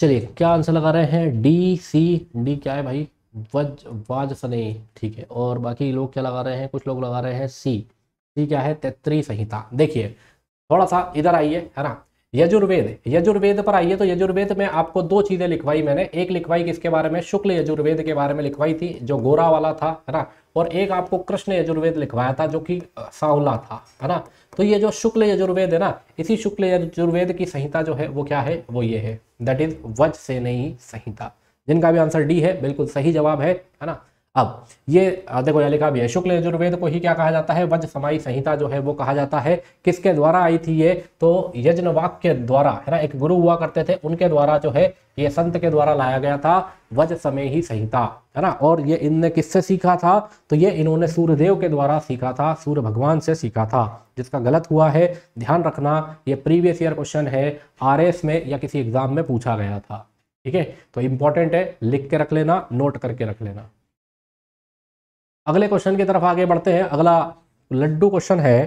चलिए क्या आंसर लगा रहे हैं डी सी डी क्या है भाई वज वाज सने ठीक है और बाकी लोग क्या लगा रहे हैं कुछ लोग लगा रहे हैं सी सी क्या है तैतरी संहिता देखिए थोड़ा सा इधर आइए है ना यजुर्वेद यजुर्वेद पर आइए तो यजुर्वेद में आपको दो चीज़ें लिखवाई मैंने एक लिखवाई किसके बारे में शुक्ल यजुर्वेद के बारे में लिखवाई थी जो गोरा वाला था है ना और एक आपको कृष्ण यजुर्वेद लिखवाया था जो कि सांवला था है ना तो ये जो शुक्ल यजुर्वेद है ना इसी शुक्ल यजुर्वेद की संहिता जो है वो क्या है वो ये है दैट इज वज से नहीं संहिता जिनका भी आंसर डी है बिल्कुल सही जवाब है है ना अब ये देखो यानी कहा है शुक्ल यजुर्वेद को ही क्या कहा जाता है वज समाई संहिता जो है वो कहा जाता है किसके द्वारा आई थी ये तो यज्ञवाक के द्वारा है ना एक गुरु हुआ करते थे उनके द्वारा जो है ये संत के द्वारा लाया गया था वज समय ही संहिता है ना और ये इनने किससे सीखा था तो ये इन्होंने सूर्यदेव के द्वारा सीखा था सूर्य भगवान से सीखा था जिसका गलत हुआ है ध्यान रखना ये प्रीवियस ईयर क्वेश्चन है आर में या किसी एग्जाम में पूछा गया था ठीक है तो इंपॉर्टेंट है लिख के रख लेना नोट करके रख लेना अगले क्वेश्चन की तरफ आगे बढ़ते हैं अगला लड्डू क्वेश्चन है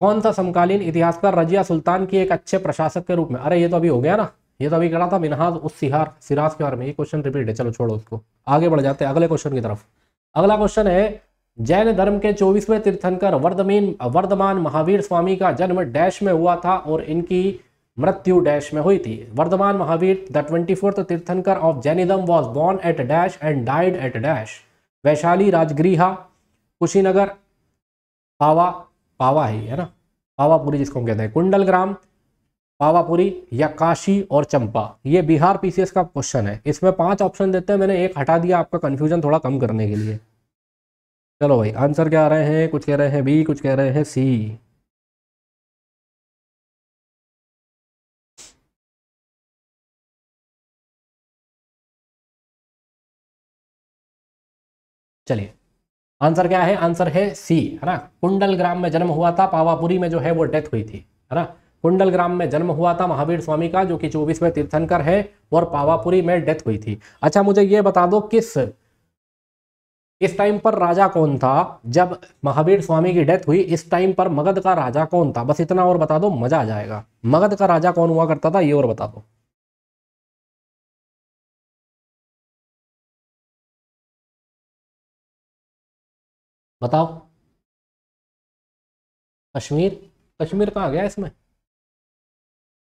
कौन सा समकालीन इतिहासकार रजिया सुल्तान की एक अच्छे प्रशासक के रूप में अरे ये तो अभी हो गया ना ये तो अभी करा था मिनहाज उस सिहार सिराज के बारे में ये क्वेश्चन रिपीट है चलो छोड़ो उसको आगे बढ़ जाते हैं अगले क्वेश्चन की तरफ अगला क्वेश्चन है जैन धर्म के चौबीसवें तीर्थंकर वर्धमीन वर्धमान महावीर स्वामी का जन्म डैश में हुआ था और इनकी मृत्यु डैश में हुई थी Vardhaman Mahavir the twenty fourth tirthankar of Jainism was born at dash and died at dash Vaishali Rajgriha Kushinagar Pava Pava ही है ना पावापुरी जिसको हम कहते हैं कुंडल ग्राम पावापुरी या काशी और चंपा ये बिहार पीसीएस का क्वेश्चन है इसमें पांच ऑप्शन देते हैं मैंने एक हटा दिया आपका कंफ्यूजन थोड़ा कम करने के लिए चलो भाई आंसर क्या आ रहे हैं कुछ कह रहे हैं बी कुछ कह रहे हैं सी चलिए आंसर क्या है आंसर है सी है ना कुंडल ग्राम में जन्म हुआ था पावापुरी में जो है वो डेथ हुई थी है ना कुंडल ग्राम में जन्म हुआ था महावीर स्वामी का जो कि चौबीसवें तीर्थंकर है और पावापुरी में डेथ हुई थी अच्छा मुझे ये बता दो किस इस टाइम पर राजा कौन था जब महावीर स्वामी की डेथ हुई इस टाइम पर मगध का राजा कौन था बस इतना और बता दो मजा आ जाएगा मगध का राजा कौन हुआ करता था ये और बता दो बताओ कश्मीर कश्मीर कहाँ गया इसमें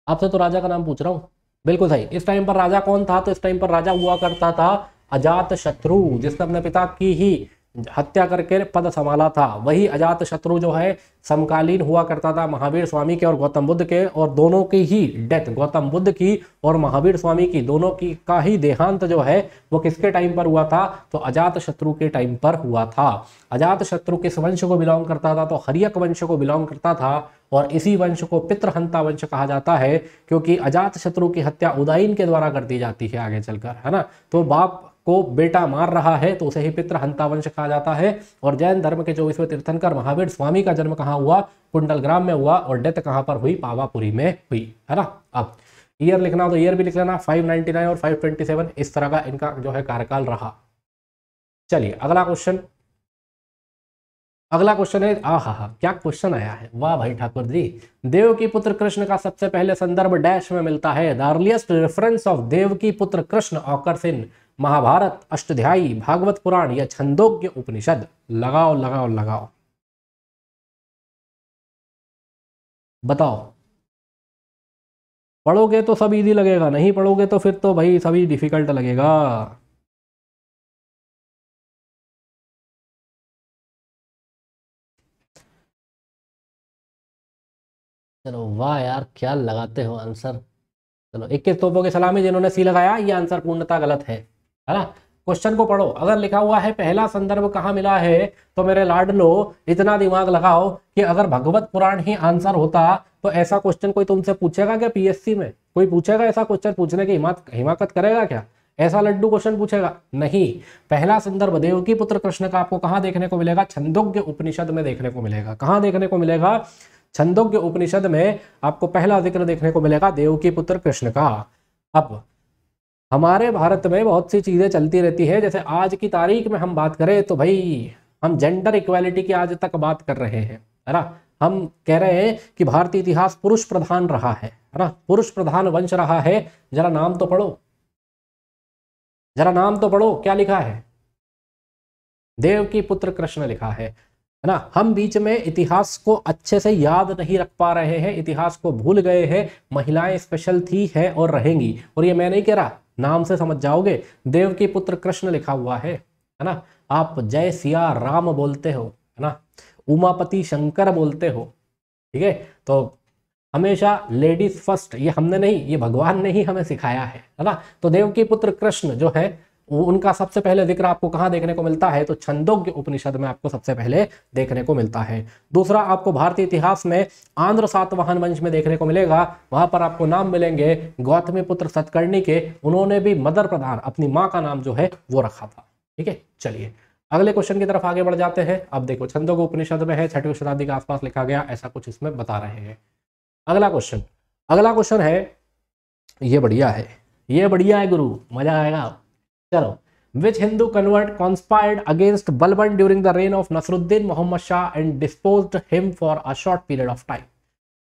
आपसे तो राजा का नाम पूछ रहा हूँ बिल्कुल सही इस टाइम पर राजा कौन था तो इस टाइम पर राजा हुआ करता था अजात शत्रु जिसने अपने पिता की ही हत्या करके पद संभाला था वही अजात शत्रु जो है समकालीन हुआ करता था महावीर स्वामी के और गौतम बुद्ध के और दोनों की ही डेथ गौतम बुद्ध की और महावीर स्वामी की दोनों की का ही देहांत जो है वो किसके टाइम पर हुआ था तो अजात शत्रु के टाइम पर हुआ था अजात शत्रु किस वंश को बिलोंग करता था तो हरियक वंश को बिलोंग करता था और इसी वंश को पितृहंता वंश कहा जाता है क्योंकि अजात शत्रु की हत्या उदयन के द्वारा कर दी जाती है आगे चलकर है ना तो बाप को बेटा मार रहा है तो उसे ही पितृहंता वंश कहा जाता है और जैन धर्म के चौबीसवें तीर्थंकर महावीर स्वामी का जन्म कहाँ हुआ कुंडल ग्राम में हुआ और डेथ कहाँ पर हुई पावापुरी में हुई है ना अब ईयर लिखना हो तो ईयर भी लिख लेना 599 और 527 इस तरह का इनका जो है कार्यकाल रहा चलिए अगला क्वेश्चन अगला क्वेश्चन है आ हा हा क्या क्वेश्चन आया है वाह भाई ठाकुर जी देव की पुत्र कृष्ण का सबसे पहले संदर्भ डैश में मिलता है the earliest reference of Devaki putra Krishna occurs in Mahabharat Ashtadhyayi Bhagavat Puran या छंदोग्य उपनिषद लगाओ लगाओ लगाओ बताओ पढ़ोगे तो सब ईजी लगेगा नहीं पढ़ोगे तो फिर तो भाई सभी डिफिकल्ट लगेगा चलो वाह यार क्या लगाते हो आंसर चलो इक्कीस तोपों की सलामी जिन्होंने सी लगाया ये आंसर पूर्णता गलत है है ना क्वेश्चन को पढ़ो अगर लिखा हुआ है पहला संदर्भ कहाँ मिला है तो मेरे लाडलो इतना दिमाग लगाओ कि अगर भगवत पुराण ही आंसर होता तो ऐसा क्वेश्चन कोई तुमसे पूछेगा क्या पीएससी में कोई पूछेगा ऐसा क्वेश्चन पूछने की हिमात हिमाकत करेगा क्या ऐसा लड्डू क्वेश्चन पूछेगा नहीं पहला संदर्भ देवकी पुत्र कृष्ण का आपको कहाँ देखने को मिलेगा छंदोग्य उपनिषद में देखने को मिलेगा कहाँ देखने को मिलेगा छंदोग्य उपनिषद में आपको पहला जिक्र देखने को मिलेगा देवकी पुत्र कृष्ण का अब हमारे भारत में बहुत सी चीज़ें चलती रहती है जैसे आज की तारीख में हम बात करें तो भाई हम जेंडर इक्वालिटी की आज तक बात कर रहे हैं है ना हम कह रहे हैं कि भारतीय इतिहास पुरुष प्रधान रहा है है ना पुरुष प्रधान वंश रहा है जरा नाम तो पढ़ो जरा नाम तो पढ़ो क्या लिखा है देव की पुत्र कृष्ण लिखा है है ना हम बीच में इतिहास को अच्छे से याद नहीं रख पा रहे हैं इतिहास को भूल गए हैं महिलाएं स्पेशल थी है और रहेंगी और ये मैं नहीं कह रहा नाम से समझ जाओगे देव के पुत्र कृष्ण लिखा हुआ है है ना आप जय सिया राम बोलते हो है ना उमापति शंकर बोलते हो ठीक है तो हमेशा लेडीज फर्स्ट ये हमने नहीं ये भगवान ने ही हमें सिखाया है है ना तो देव के पुत्र कृष्ण जो है उनका सबसे पहले जिक्र आपको कहाँ देखने को मिलता है तो छंदोग्य उपनिषद में आपको सबसे पहले देखने को मिलता है दूसरा आपको भारतीय इतिहास में आंध्र सातवाहन वंश में देखने को मिलेगा वहां पर आपको नाम मिलेंगे गौतमी पुत्र सतकर्णी के उन्होंने भी मदर प्रधान अपनी माँ का नाम जो है वो रखा था ठीक है चलिए अगले क्वेश्चन की तरफ आगे बढ़ जाते हैं अब देखो के उपनिषद में है छठी शताब्दी के आसपास लिखा गया ऐसा कुछ इसमें बता रहे हैं अगला क्वेश्चन अगला क्वेश्चन है ये बढ़िया है ये बढ़िया है गुरु मजा आएगा चलो which Hindu convert conspired against Balban during the reign of Nasiruddin Mohammad Shah and dispose him for a short period of time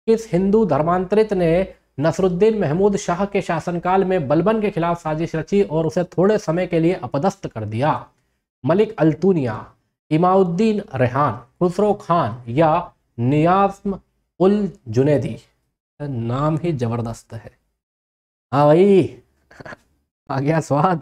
किस हिंदू धर्मांतरित ने नसरुद्दीन महमूद शाह के शासनकाल में बलबन के खिलाफ साजिश रची और उसे थोड़े समय के लिए अपदस्थ कर दिया मलिक अल्तूनिया इमाउद्दीन रेहान खुसरो खान या नियाजम उल जुनेदी नाम ही जबरदस्त है हाँ भाई <laughs> आ गया स्वाद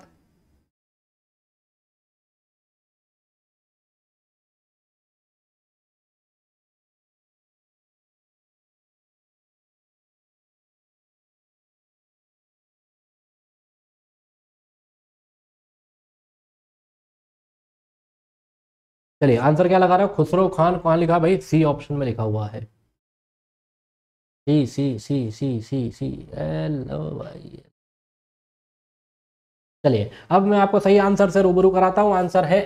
चलिए आंसर क्या लगा रहे हो खुसरो खान कहाँ लिखा भाई सी ऑप्शन में लिखा हुआ है C C C C C C L भाई चलिए अब मैं आपको सही आंसर से रूबरू कराता हूँ आंसर है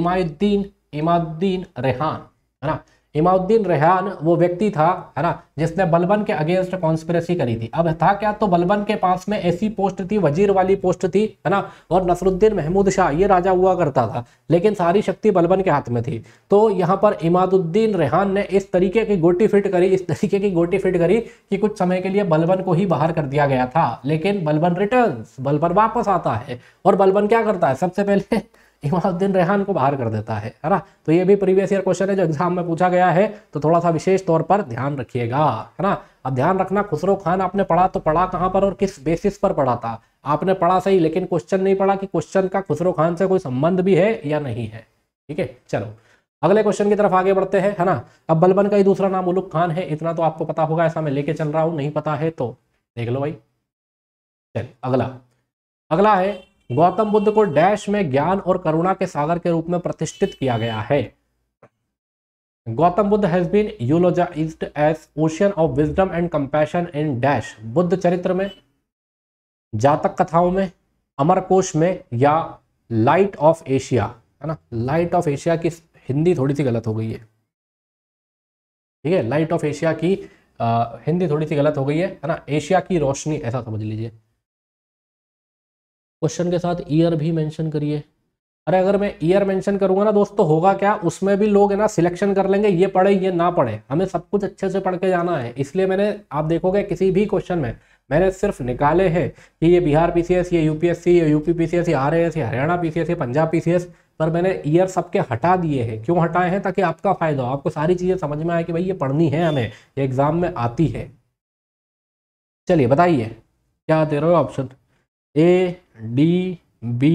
इमायुद्दीन इमाउद्दीन रेहान है ना इमाउद्दीन रेहान वो व्यक्ति था है ना जिसने बलबन के अगेंस्ट कॉन्स्पिरेसी करी थी अब था क्या तो बलबन के पास में ऐसी पोस्ट थी वजीर वाली पोस्ट थी है ना और नसरुद्दीन महमूद शाह ये राजा हुआ करता था लेकिन सारी शक्ति बलबन के हाथ में थी तो यहाँ पर इमादुद्दीन रेहान ने इस तरीके की गोटी फिट करी इस तरीके की गोटी फिट करी कि कुछ समय के लिए बलबन को ही बाहर कर दिया गया था लेकिन बलबन रिटर्न बलबन वापस आता है और बलबन क्या करता है सबसे पहले इमादुद्दीन रेहान को बाहर कर देता है है ना तो ये भी प्रीवियस ईयर क्वेश्चन है जो एग्जाम में पूछा गया है तो थोड़ा सा विशेष तौर पर ध्यान रखिएगा है ना अब ध्यान रखना खुसरो खान आपने पढ़ा तो पढ़ा कहाँ पर और किस बेसिस पर पढ़ा था आपने पढ़ा सही लेकिन क्वेश्चन नहीं पढ़ा कि क्वेश्चन का खुसरो खान से कोई संबंध भी है या नहीं है ठीक है चलो अगले क्वेश्चन की तरफ आगे बढ़ते हैं है ना अब बलबन का ही दूसरा नाम उलुक खान है इतना तो आपको पता होगा ऐसा मैं लेके चल रहा हूँ नहीं पता है तो देख लो भाई चलिए अगला अगला है गौतम बुद्ध को डैश में ज्ञान और करुणा के सागर के रूप में प्रतिष्ठित किया गया है Gautam Buddha has been eulogized as ocean of wisdom and compassion in dash Buddha Charitra में जातक कथाओं में अमरकोश में या लाइट ऑफ एशिया है ना लाइट ऑफ एशिया की हिंदी थोड़ी सी गलत हो गई है ठीक है लाइट ऑफ एशिया की आ, हिंदी थोड़ी सी गलत हो गई है है ना एशिया की रोशनी ऐसा समझ लीजिए क्वेश्चन के साथ ईयर भी मेंशन करिए अरे अगर मैं ईयर मेंशन करूंगा ना दोस्तों तो होगा क्या उसमें भी लोग है ना सिलेक्शन कर लेंगे ये पढ़े ये ना पढ़े हमें सब कुछ अच्छे से पढ़ के जाना है इसलिए मैंने आप देखोगे किसी भी क्वेश्चन में मैंने सिर्फ निकाले हैं कि ये बिहार पीसीएस ये यूपीएससी ये यूपी पीसीएस ये एस ये Haryana PCS C Punjab PCS पर मैंने ईयर सबके हटा दिए हैं क्यों हटाए हैं ताकि आपका फायदा हो आपको सारी चीज़ें समझ में आए कि भाई ये पढ़नी है हमें ये एग्जाम में आती है चलिए बताइए क्या दे रहे हो ऑप्शन ए डी बी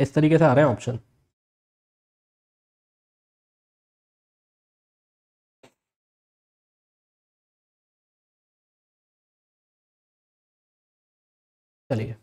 इस तरीके से आ रहे हैं ऑप्शन चलिए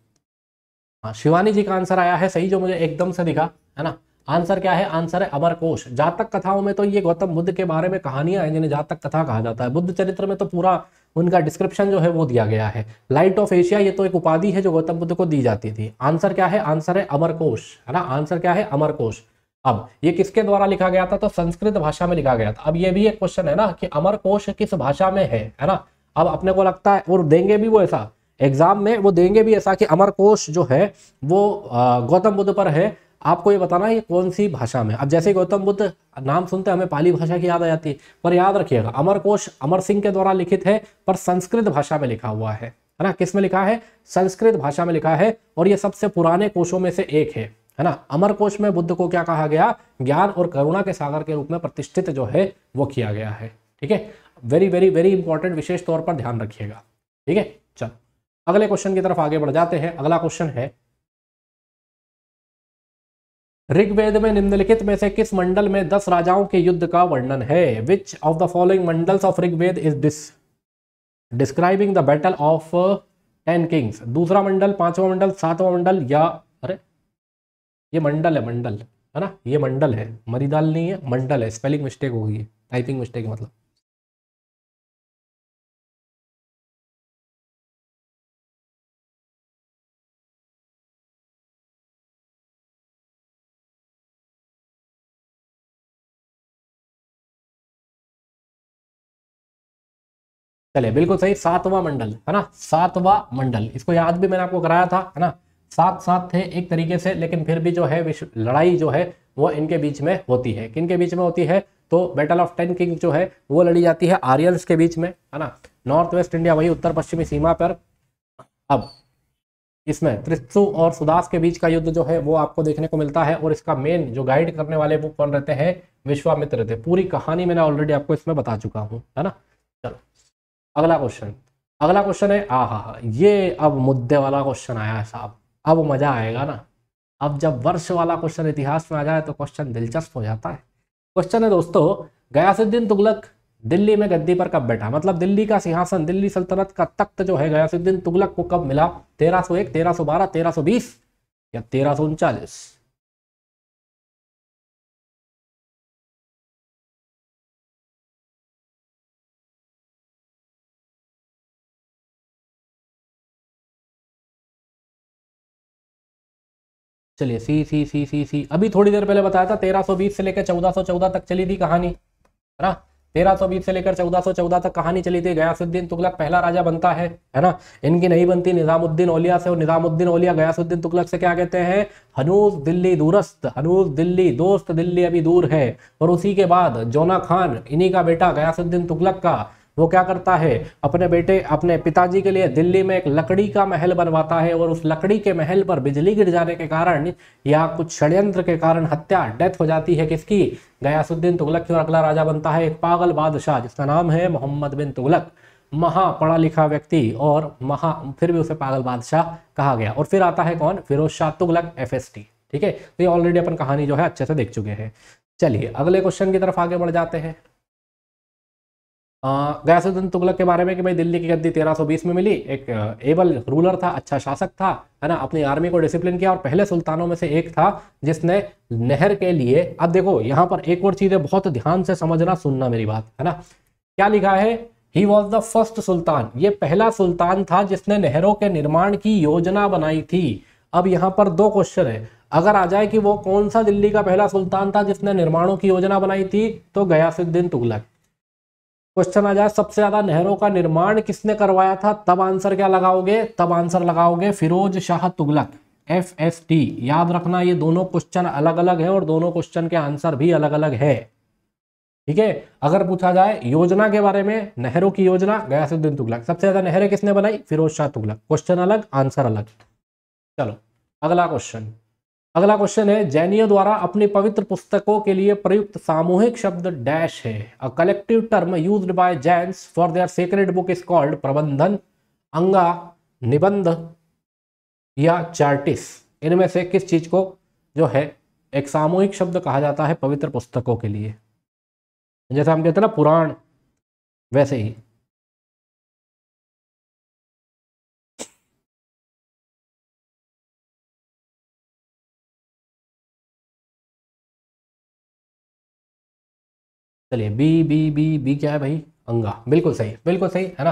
हाँ शिवानी जी का आंसर आया है सही जो मुझे एकदम से दिखा है ना आंसर क्या है आंसर है अमरकोश जातक कथाओं में तो ये गौतम बुद्ध के बारे में कहानियां हैं जिन्हें जातक कथा कहा जाता है बुद्ध चरित्र में तो पूरा उनका डिस्क्रिप्शन जो है वो दिया गया है लाइट ऑफ एशिया ये तो एक उपाधि है जो गौतम बुद्ध को दी जाती थी आंसर क्या है आंसर है अमरकोश है ना आंसर क्या है अमरकोश अब ये किसके द्वारा लिखा गया था तो संस्कृत भाषा में लिखा गया था अब ये भी एक क्वेश्चन है ना कि अमरकोश किस भाषा में है है ना अब अपने को लगता है और देंगे भी वो ऐसा एग्जाम में वो देंगे भी ऐसा कि अमरकोश जो है वो गौतम बुद्ध पर है आपको ये बताना ये कौन सी भाषा में अब जैसे गौतम बुद्ध नाम सुनते हमें पाली भाषा की याद आ जाती है पर याद रखिएगा अमरकोश अमर सिंह के द्वारा लिखित है पर संस्कृत भाषा में लिखा हुआ है है ना किस में लिखा है संस्कृत भाषा में लिखा है और ये सबसे पुराने कोशों में से एक है है ना अमर कोश में बुद्ध को क्या कहा गया ज्ञान और करुणा के सागर के रूप में प्रतिष्ठित जो है वो किया गया है ठीक है वेरी वेरी वेरी इंपॉर्टेंट विशेष तौर पर ध्यान रखिएगा ठीक है चलो अगले क्वेश्चन की तरफ आगे बढ़ जाते हैं अगला क्वेश्चन है ऋग्वेद में निम्नलिखित में से किस मंडल में दस राजाओं के युद्ध का वर्णन है which of the following mandals of Rigveda is dis describing the battle of ten kings दूसरा मंडल पांचवा मंडल सातवां मंडल या अरे ये मंडल है मंडल है ना ये मंडल है मरीदाल नहीं है मंडल है स्पेलिंग मिस्टेक हो गई है टाइपिंग मिस्टेक मतलब चले बिल्कुल सही सातवां मंडल है ना सातवां मंडल इसको याद भी मैंने आपको कराया था है ना सात सात थे एक तरीके से लेकिन फिर भी जो है विश्व लड़ाई जो है वो इनके बीच में होती है किन के बीच में होती है तो बैटल ऑफ टेन किंग जो है वो लड़ी जाती है आर्यंस के बीच में है ना नॉर्थ वेस्ट इंडिया वही उत्तर पश्चिमी सीमा पर अब इसमें त्रिस्तु और सुदास के बीच का युद्ध जो है वो आपको देखने को मिलता है और इसका मेन जो गाइड करने वाले वो कौन रहते हैं विश्वामित्र थे पूरी कहानी मैंने ऑलरेडी आपको इसमें बता चुका हूँ है ना अगला क्वेश्चन अगला क्वेश्चन है आ हा हा ये अब मुद्दे वाला क्वेश्चन आया है साहब अब मज़ा आएगा ना अब जब वर्ष वाला क्वेश्चन इतिहास में आ जाए तो क्वेश्चन दिलचस्प हो जाता है क्वेश्चन है दोस्तों गयासुद्दीन तुगलक दिल्ली में गद्दी पर कब बैठा मतलब दिल्ली का सिंहासन दिल्ली सल्तनत का तख्त जो है गयासुद्दीन तुगलक को कब मिला 1301, 1312, 1320 या तेरह चलिए सी सी सी सी सी अभी थोड़ी देर पहले बताया था 1320 से लेकर 1414 तक चली थी कहानी है ना 1320 से लेकर 1414 तक कहानी चली थी गयासुद्दीन तुगलक पहला राजा बनता है है ना इनकी नहीं बनती निजामुद्दीन ओलिया से और निजामुद्दीन ओलिया गयासुद्दीन तुगलक से क्या कहते हैं हनूज दिल्ली दूरस्त हनूज दिल्ली दोस्त दिल्ली अभी दूर है और उसी के बाद जोना खान इन्हीं का बेटा गयासुद्दीन तुगलक का वो क्या करता है अपने बेटे अपने पिताजी के लिए दिल्ली में एक लकड़ी का महल बनवाता है और उस लकड़ी के महल पर बिजली गिर जाने के कारण या कुछ षड्यंत्र के कारण हत्या डेथ हो जाती है किसकी गयासुद्दीन तुगलक की और अगला राजा बनता है एक पागल बादशाह जिसका नाम है मोहम्मद बिन तुगलक महा पढ़ा लिखा व्यक्ति और महा फिर भी उसे पागल बादशाह कहा गया और फिर आता है कौन फिरोज शाह तुगलक एफ ठीक है तो ये ऑलरेडी अपन कहानी जो है अच्छे से देख चुके हैं चलिए अगले क्वेश्चन की तरफ आगे बढ़ जाते हैं गयासुद्दीन तुगलक के बारे में कि भाई दिल्ली की गद्दी 1320 में मिली एक एबल रूलर था अच्छा शासक था है ना अपनी आर्मी को डिसिप्लिन किया और पहले सुल्तानों में से एक था जिसने नहर के लिए अब देखो यहाँ पर एक और चीज़ है बहुत ध्यान से समझना सुनना मेरी बात है ना क्या लिखा है he was the first sultan ये पहला सुल्तान था जिसने नहरों के निर्माण की योजना बनाई थी अब यहाँ पर दो क्वेश्चन है अगर आ जाए कि वो कौन सा दिल्ली का पहला सुल्तान था जिसने निर्माणों की योजना बनाई थी तो गयासुद्दीन तुगलक क्वेश्चन आ जाए सबसे ज्यादा नहरों का निर्माण किसने करवाया था तब आंसर क्या लगाओगे तब आंसर लगाओगे Firoz Shah Tughlaq F S T याद रखना ये दोनों क्वेश्चन अलग अलग हैं और दोनों क्वेश्चन के आंसर भी अलग अलग है ठीक है अगर पूछा जाए योजना के बारे में नहरों की योजना गयासुद्दीन तुगलक सबसे ज्यादा नहरें किसने बनाई फिरोज शाह तुगलक क्वेश्चन अलग आंसर अलग चलो अगला क्वेश्चन अगला क्वेश्चन है जैनियों द्वारा अपनी पवित्र पुस्तकों के लिए प्रयुक्त सामूहिक शब्द डैश है a collective term used by Jains for their sacred book is called प्रबंधन अंगा निबंध या चार्टिस इनमें से किस चीज को जो है एक सामूहिक शब्द कहा जाता है पवित्र पुस्तकों के लिए जैसे हम कहते हैं ना पुराण वैसे ही चलिए बी बी बी बी क्या है भाई अंगा बिल्कुल सही बिल्कुल सही है ना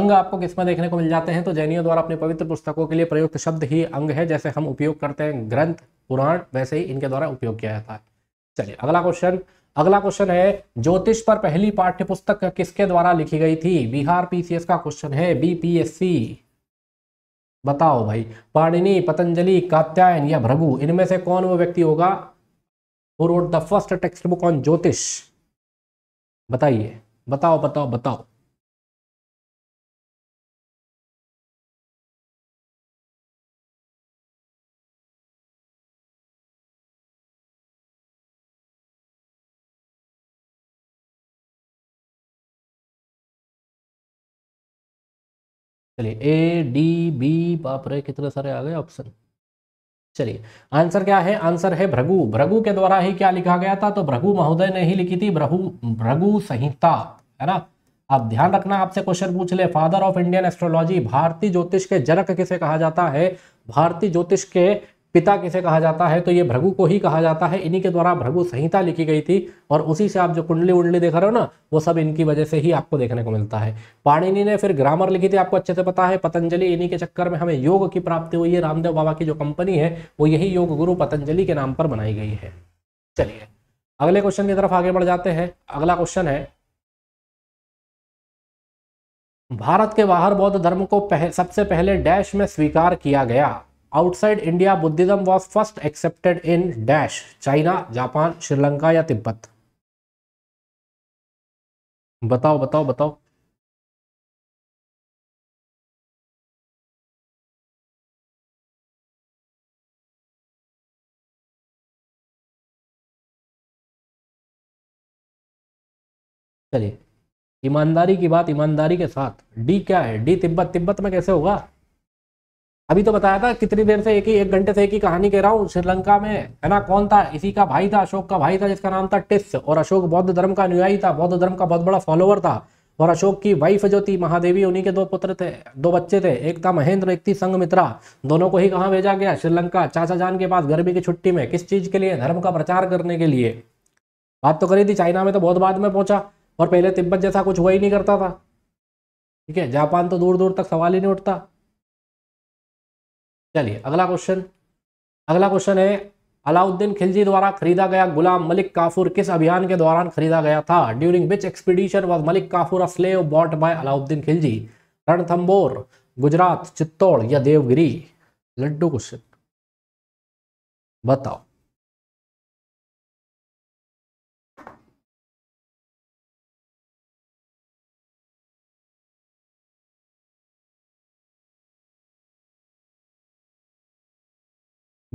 अंग आपको किसमें देखने को मिल जाते हैं तो जैनियों द्वारा अपने पवित्र पुस्तकों के लिए प्रयुक्त शब्द ही अंग है जैसे हम उपयोग करते हैं ग्रंथ पुराण वैसे ही इनके द्वारा उपयोग किया जाता है चलिए अगला क्वेश्चन अगला क्वेश्चन है ज्योतिष पर पहली पाठ्य पुस्तक किसके द्वारा लिखी गई थी बिहार पीसीएस का क्वेश्चन है बीपीएससी बताओ भाई पाणिनी पतंजलि कात्यायन या भ्रभु इनमें से कौन वो व्यक्ति होगा the first text book on jyotish बताइए बताओ बताओ बताओ चलिए ए डी बी बाप रे कितने सारे आ गए ऑप्शन चलिए आंसर क्या है आंसर है भ्रगु भ्रगु के द्वारा ही क्या लिखा गया था तो भ्रगु महोदय ने ही लिखी थी भ्रगु भ्रगु संहिता है ना अब ध्यान रखना आपसे क्वेश्चन पूछ ले फादर ऑफ इंडियन एस्ट्रोलॉजी भारतीय ज्योतिष के जनक किसे कहा जाता है भारतीय ज्योतिष के पिता किसे कहा जाता है तो ये भ्रगु को ही कहा जाता है इन्हीं के द्वारा भ्रगु संहिता लिखी गई थी और उसी से आप जो कुंडली उंडली देख रहे हो ना वो सब इनकी वजह से ही आपको देखने को मिलता है पाणिनि ने फिर ग्रामर लिखी थी आपको अच्छे से पता है पतंजलि इन्हीं के चक्कर में हमें योग की प्राप्ति हुई है रामदेव बाबा की जो कंपनी है वो यही योग गुरु पतंजलि के नाम पर बनाई गई है चलिए अगले क्वेश्चन की तरफ आगे बढ़ जाते हैं अगला क्वेश्चन है भारत के बाहर बौद्ध धर्म को पह, सबसे पहले डैश में स्वीकार किया गया outside India Buddhism was first accepted in dash China Japan Sri Lanka या तिब्बत बताओ बताओ बताओ चलिए ईमानदारी की बात ईमानदारी के साथ डी क्या है डी तिब्बत तिब्बत में कैसे होगा अभी तो बताया था कितनी देर से एक ही एक घंटे से एक ही कहानी कह रहा हूँ श्रीलंका में है ना कौन था इसी का भाई था अशोक का भाई था जिसका नाम था टिस्स और अशोक बौद्ध धर्म का अनुयायी था बौद्ध धर्म का बहुत बड़ा फॉलोअर था और अशोक की वाइफ जो थी महादेवी उन्हीं के दो पुत्र थे दो बच्चे थे एक था महेंद्र एक थी संगमित्रा दोनों को ही कहाँ भेजा गया श्रीलंका चाचा जान के पास गर्मी की छुट्टी में किस चीज़ के लिए धर्म का प्रचार करने के लिए बात तो करी थी चाइना में तो बहुत बाद में पहुंचा और पहले तिब्बत जैसा कुछ हुआ ही नहीं करता था ठीक है जापान तो दूर दूर तक सवाल ही नहीं उठता चलिए अगला क्वेश्चन अगला क्वेश्चन है अलाउद्दीन खिलजी द्वारा खरीदा गया गुलाम मलिक काफूर किस अभियान के दौरान खरीदा गया था during which expedition was Malik Kafur a slave bought by Alauddin Khilji Ranthambore Gujarat Chittor या देवगिरी लड्डू क्वेश्चन बताओ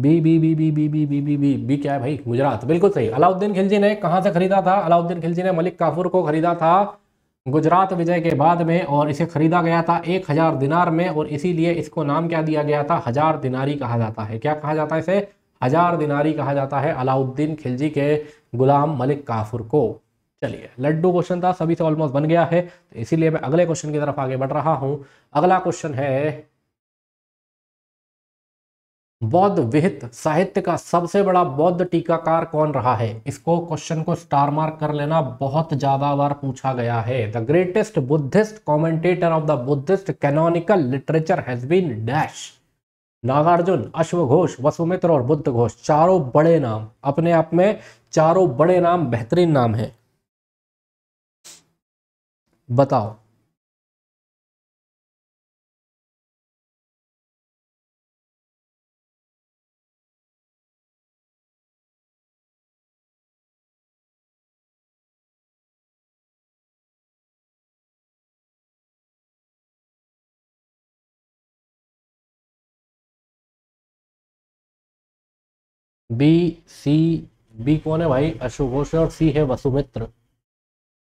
B B B B B B B B B B क्या है भाई गुजरात बिल्कुल सही अलाउद्दीन खिलजी ने कहाँ से खरीदा था अलाउद्दीन खिलजी ने मलिक काफूर को खरीदा था गुजरात विजय के बाद में और इसे खरीदा गया था एक हज़ार दिनार में और इसीलिए इसको नाम क्या दिया गया था हज़ार दिनारी कहा जाता है क्या कहा जाता है इसे हज़ार दिनारी कहा जाता है अलाउद्दीन खिलजी के गुलाम मलिक काफूर को चलिए लड्डू क्वेश्चन था सभी से ऑलमोस्ट बन गया है तो इसीलिए मैं अगले क्वेश्चन की तरफ आगे बढ़ रहा हूँ अगला क्वेश्चन है बौद्ध विहित साहित्य का सबसे बड़ा बौद्ध टीकाकार कौन रहा है इसको क्वेश्चन को स्टार मार्क कर लेना बहुत ज्यादा बार पूछा गया है the greatest Buddhist commentator of the Buddhist canonical literature has been dash Nagarjuna अश्वघोष वसुमित्र और बुद्ध घोष चारों बड़े नाम अपने आप में चारों बड़े नाम बेहतरीन नाम है बताओ बी सी बी कौन है भाई अशुभोष और सी है वसुमित्र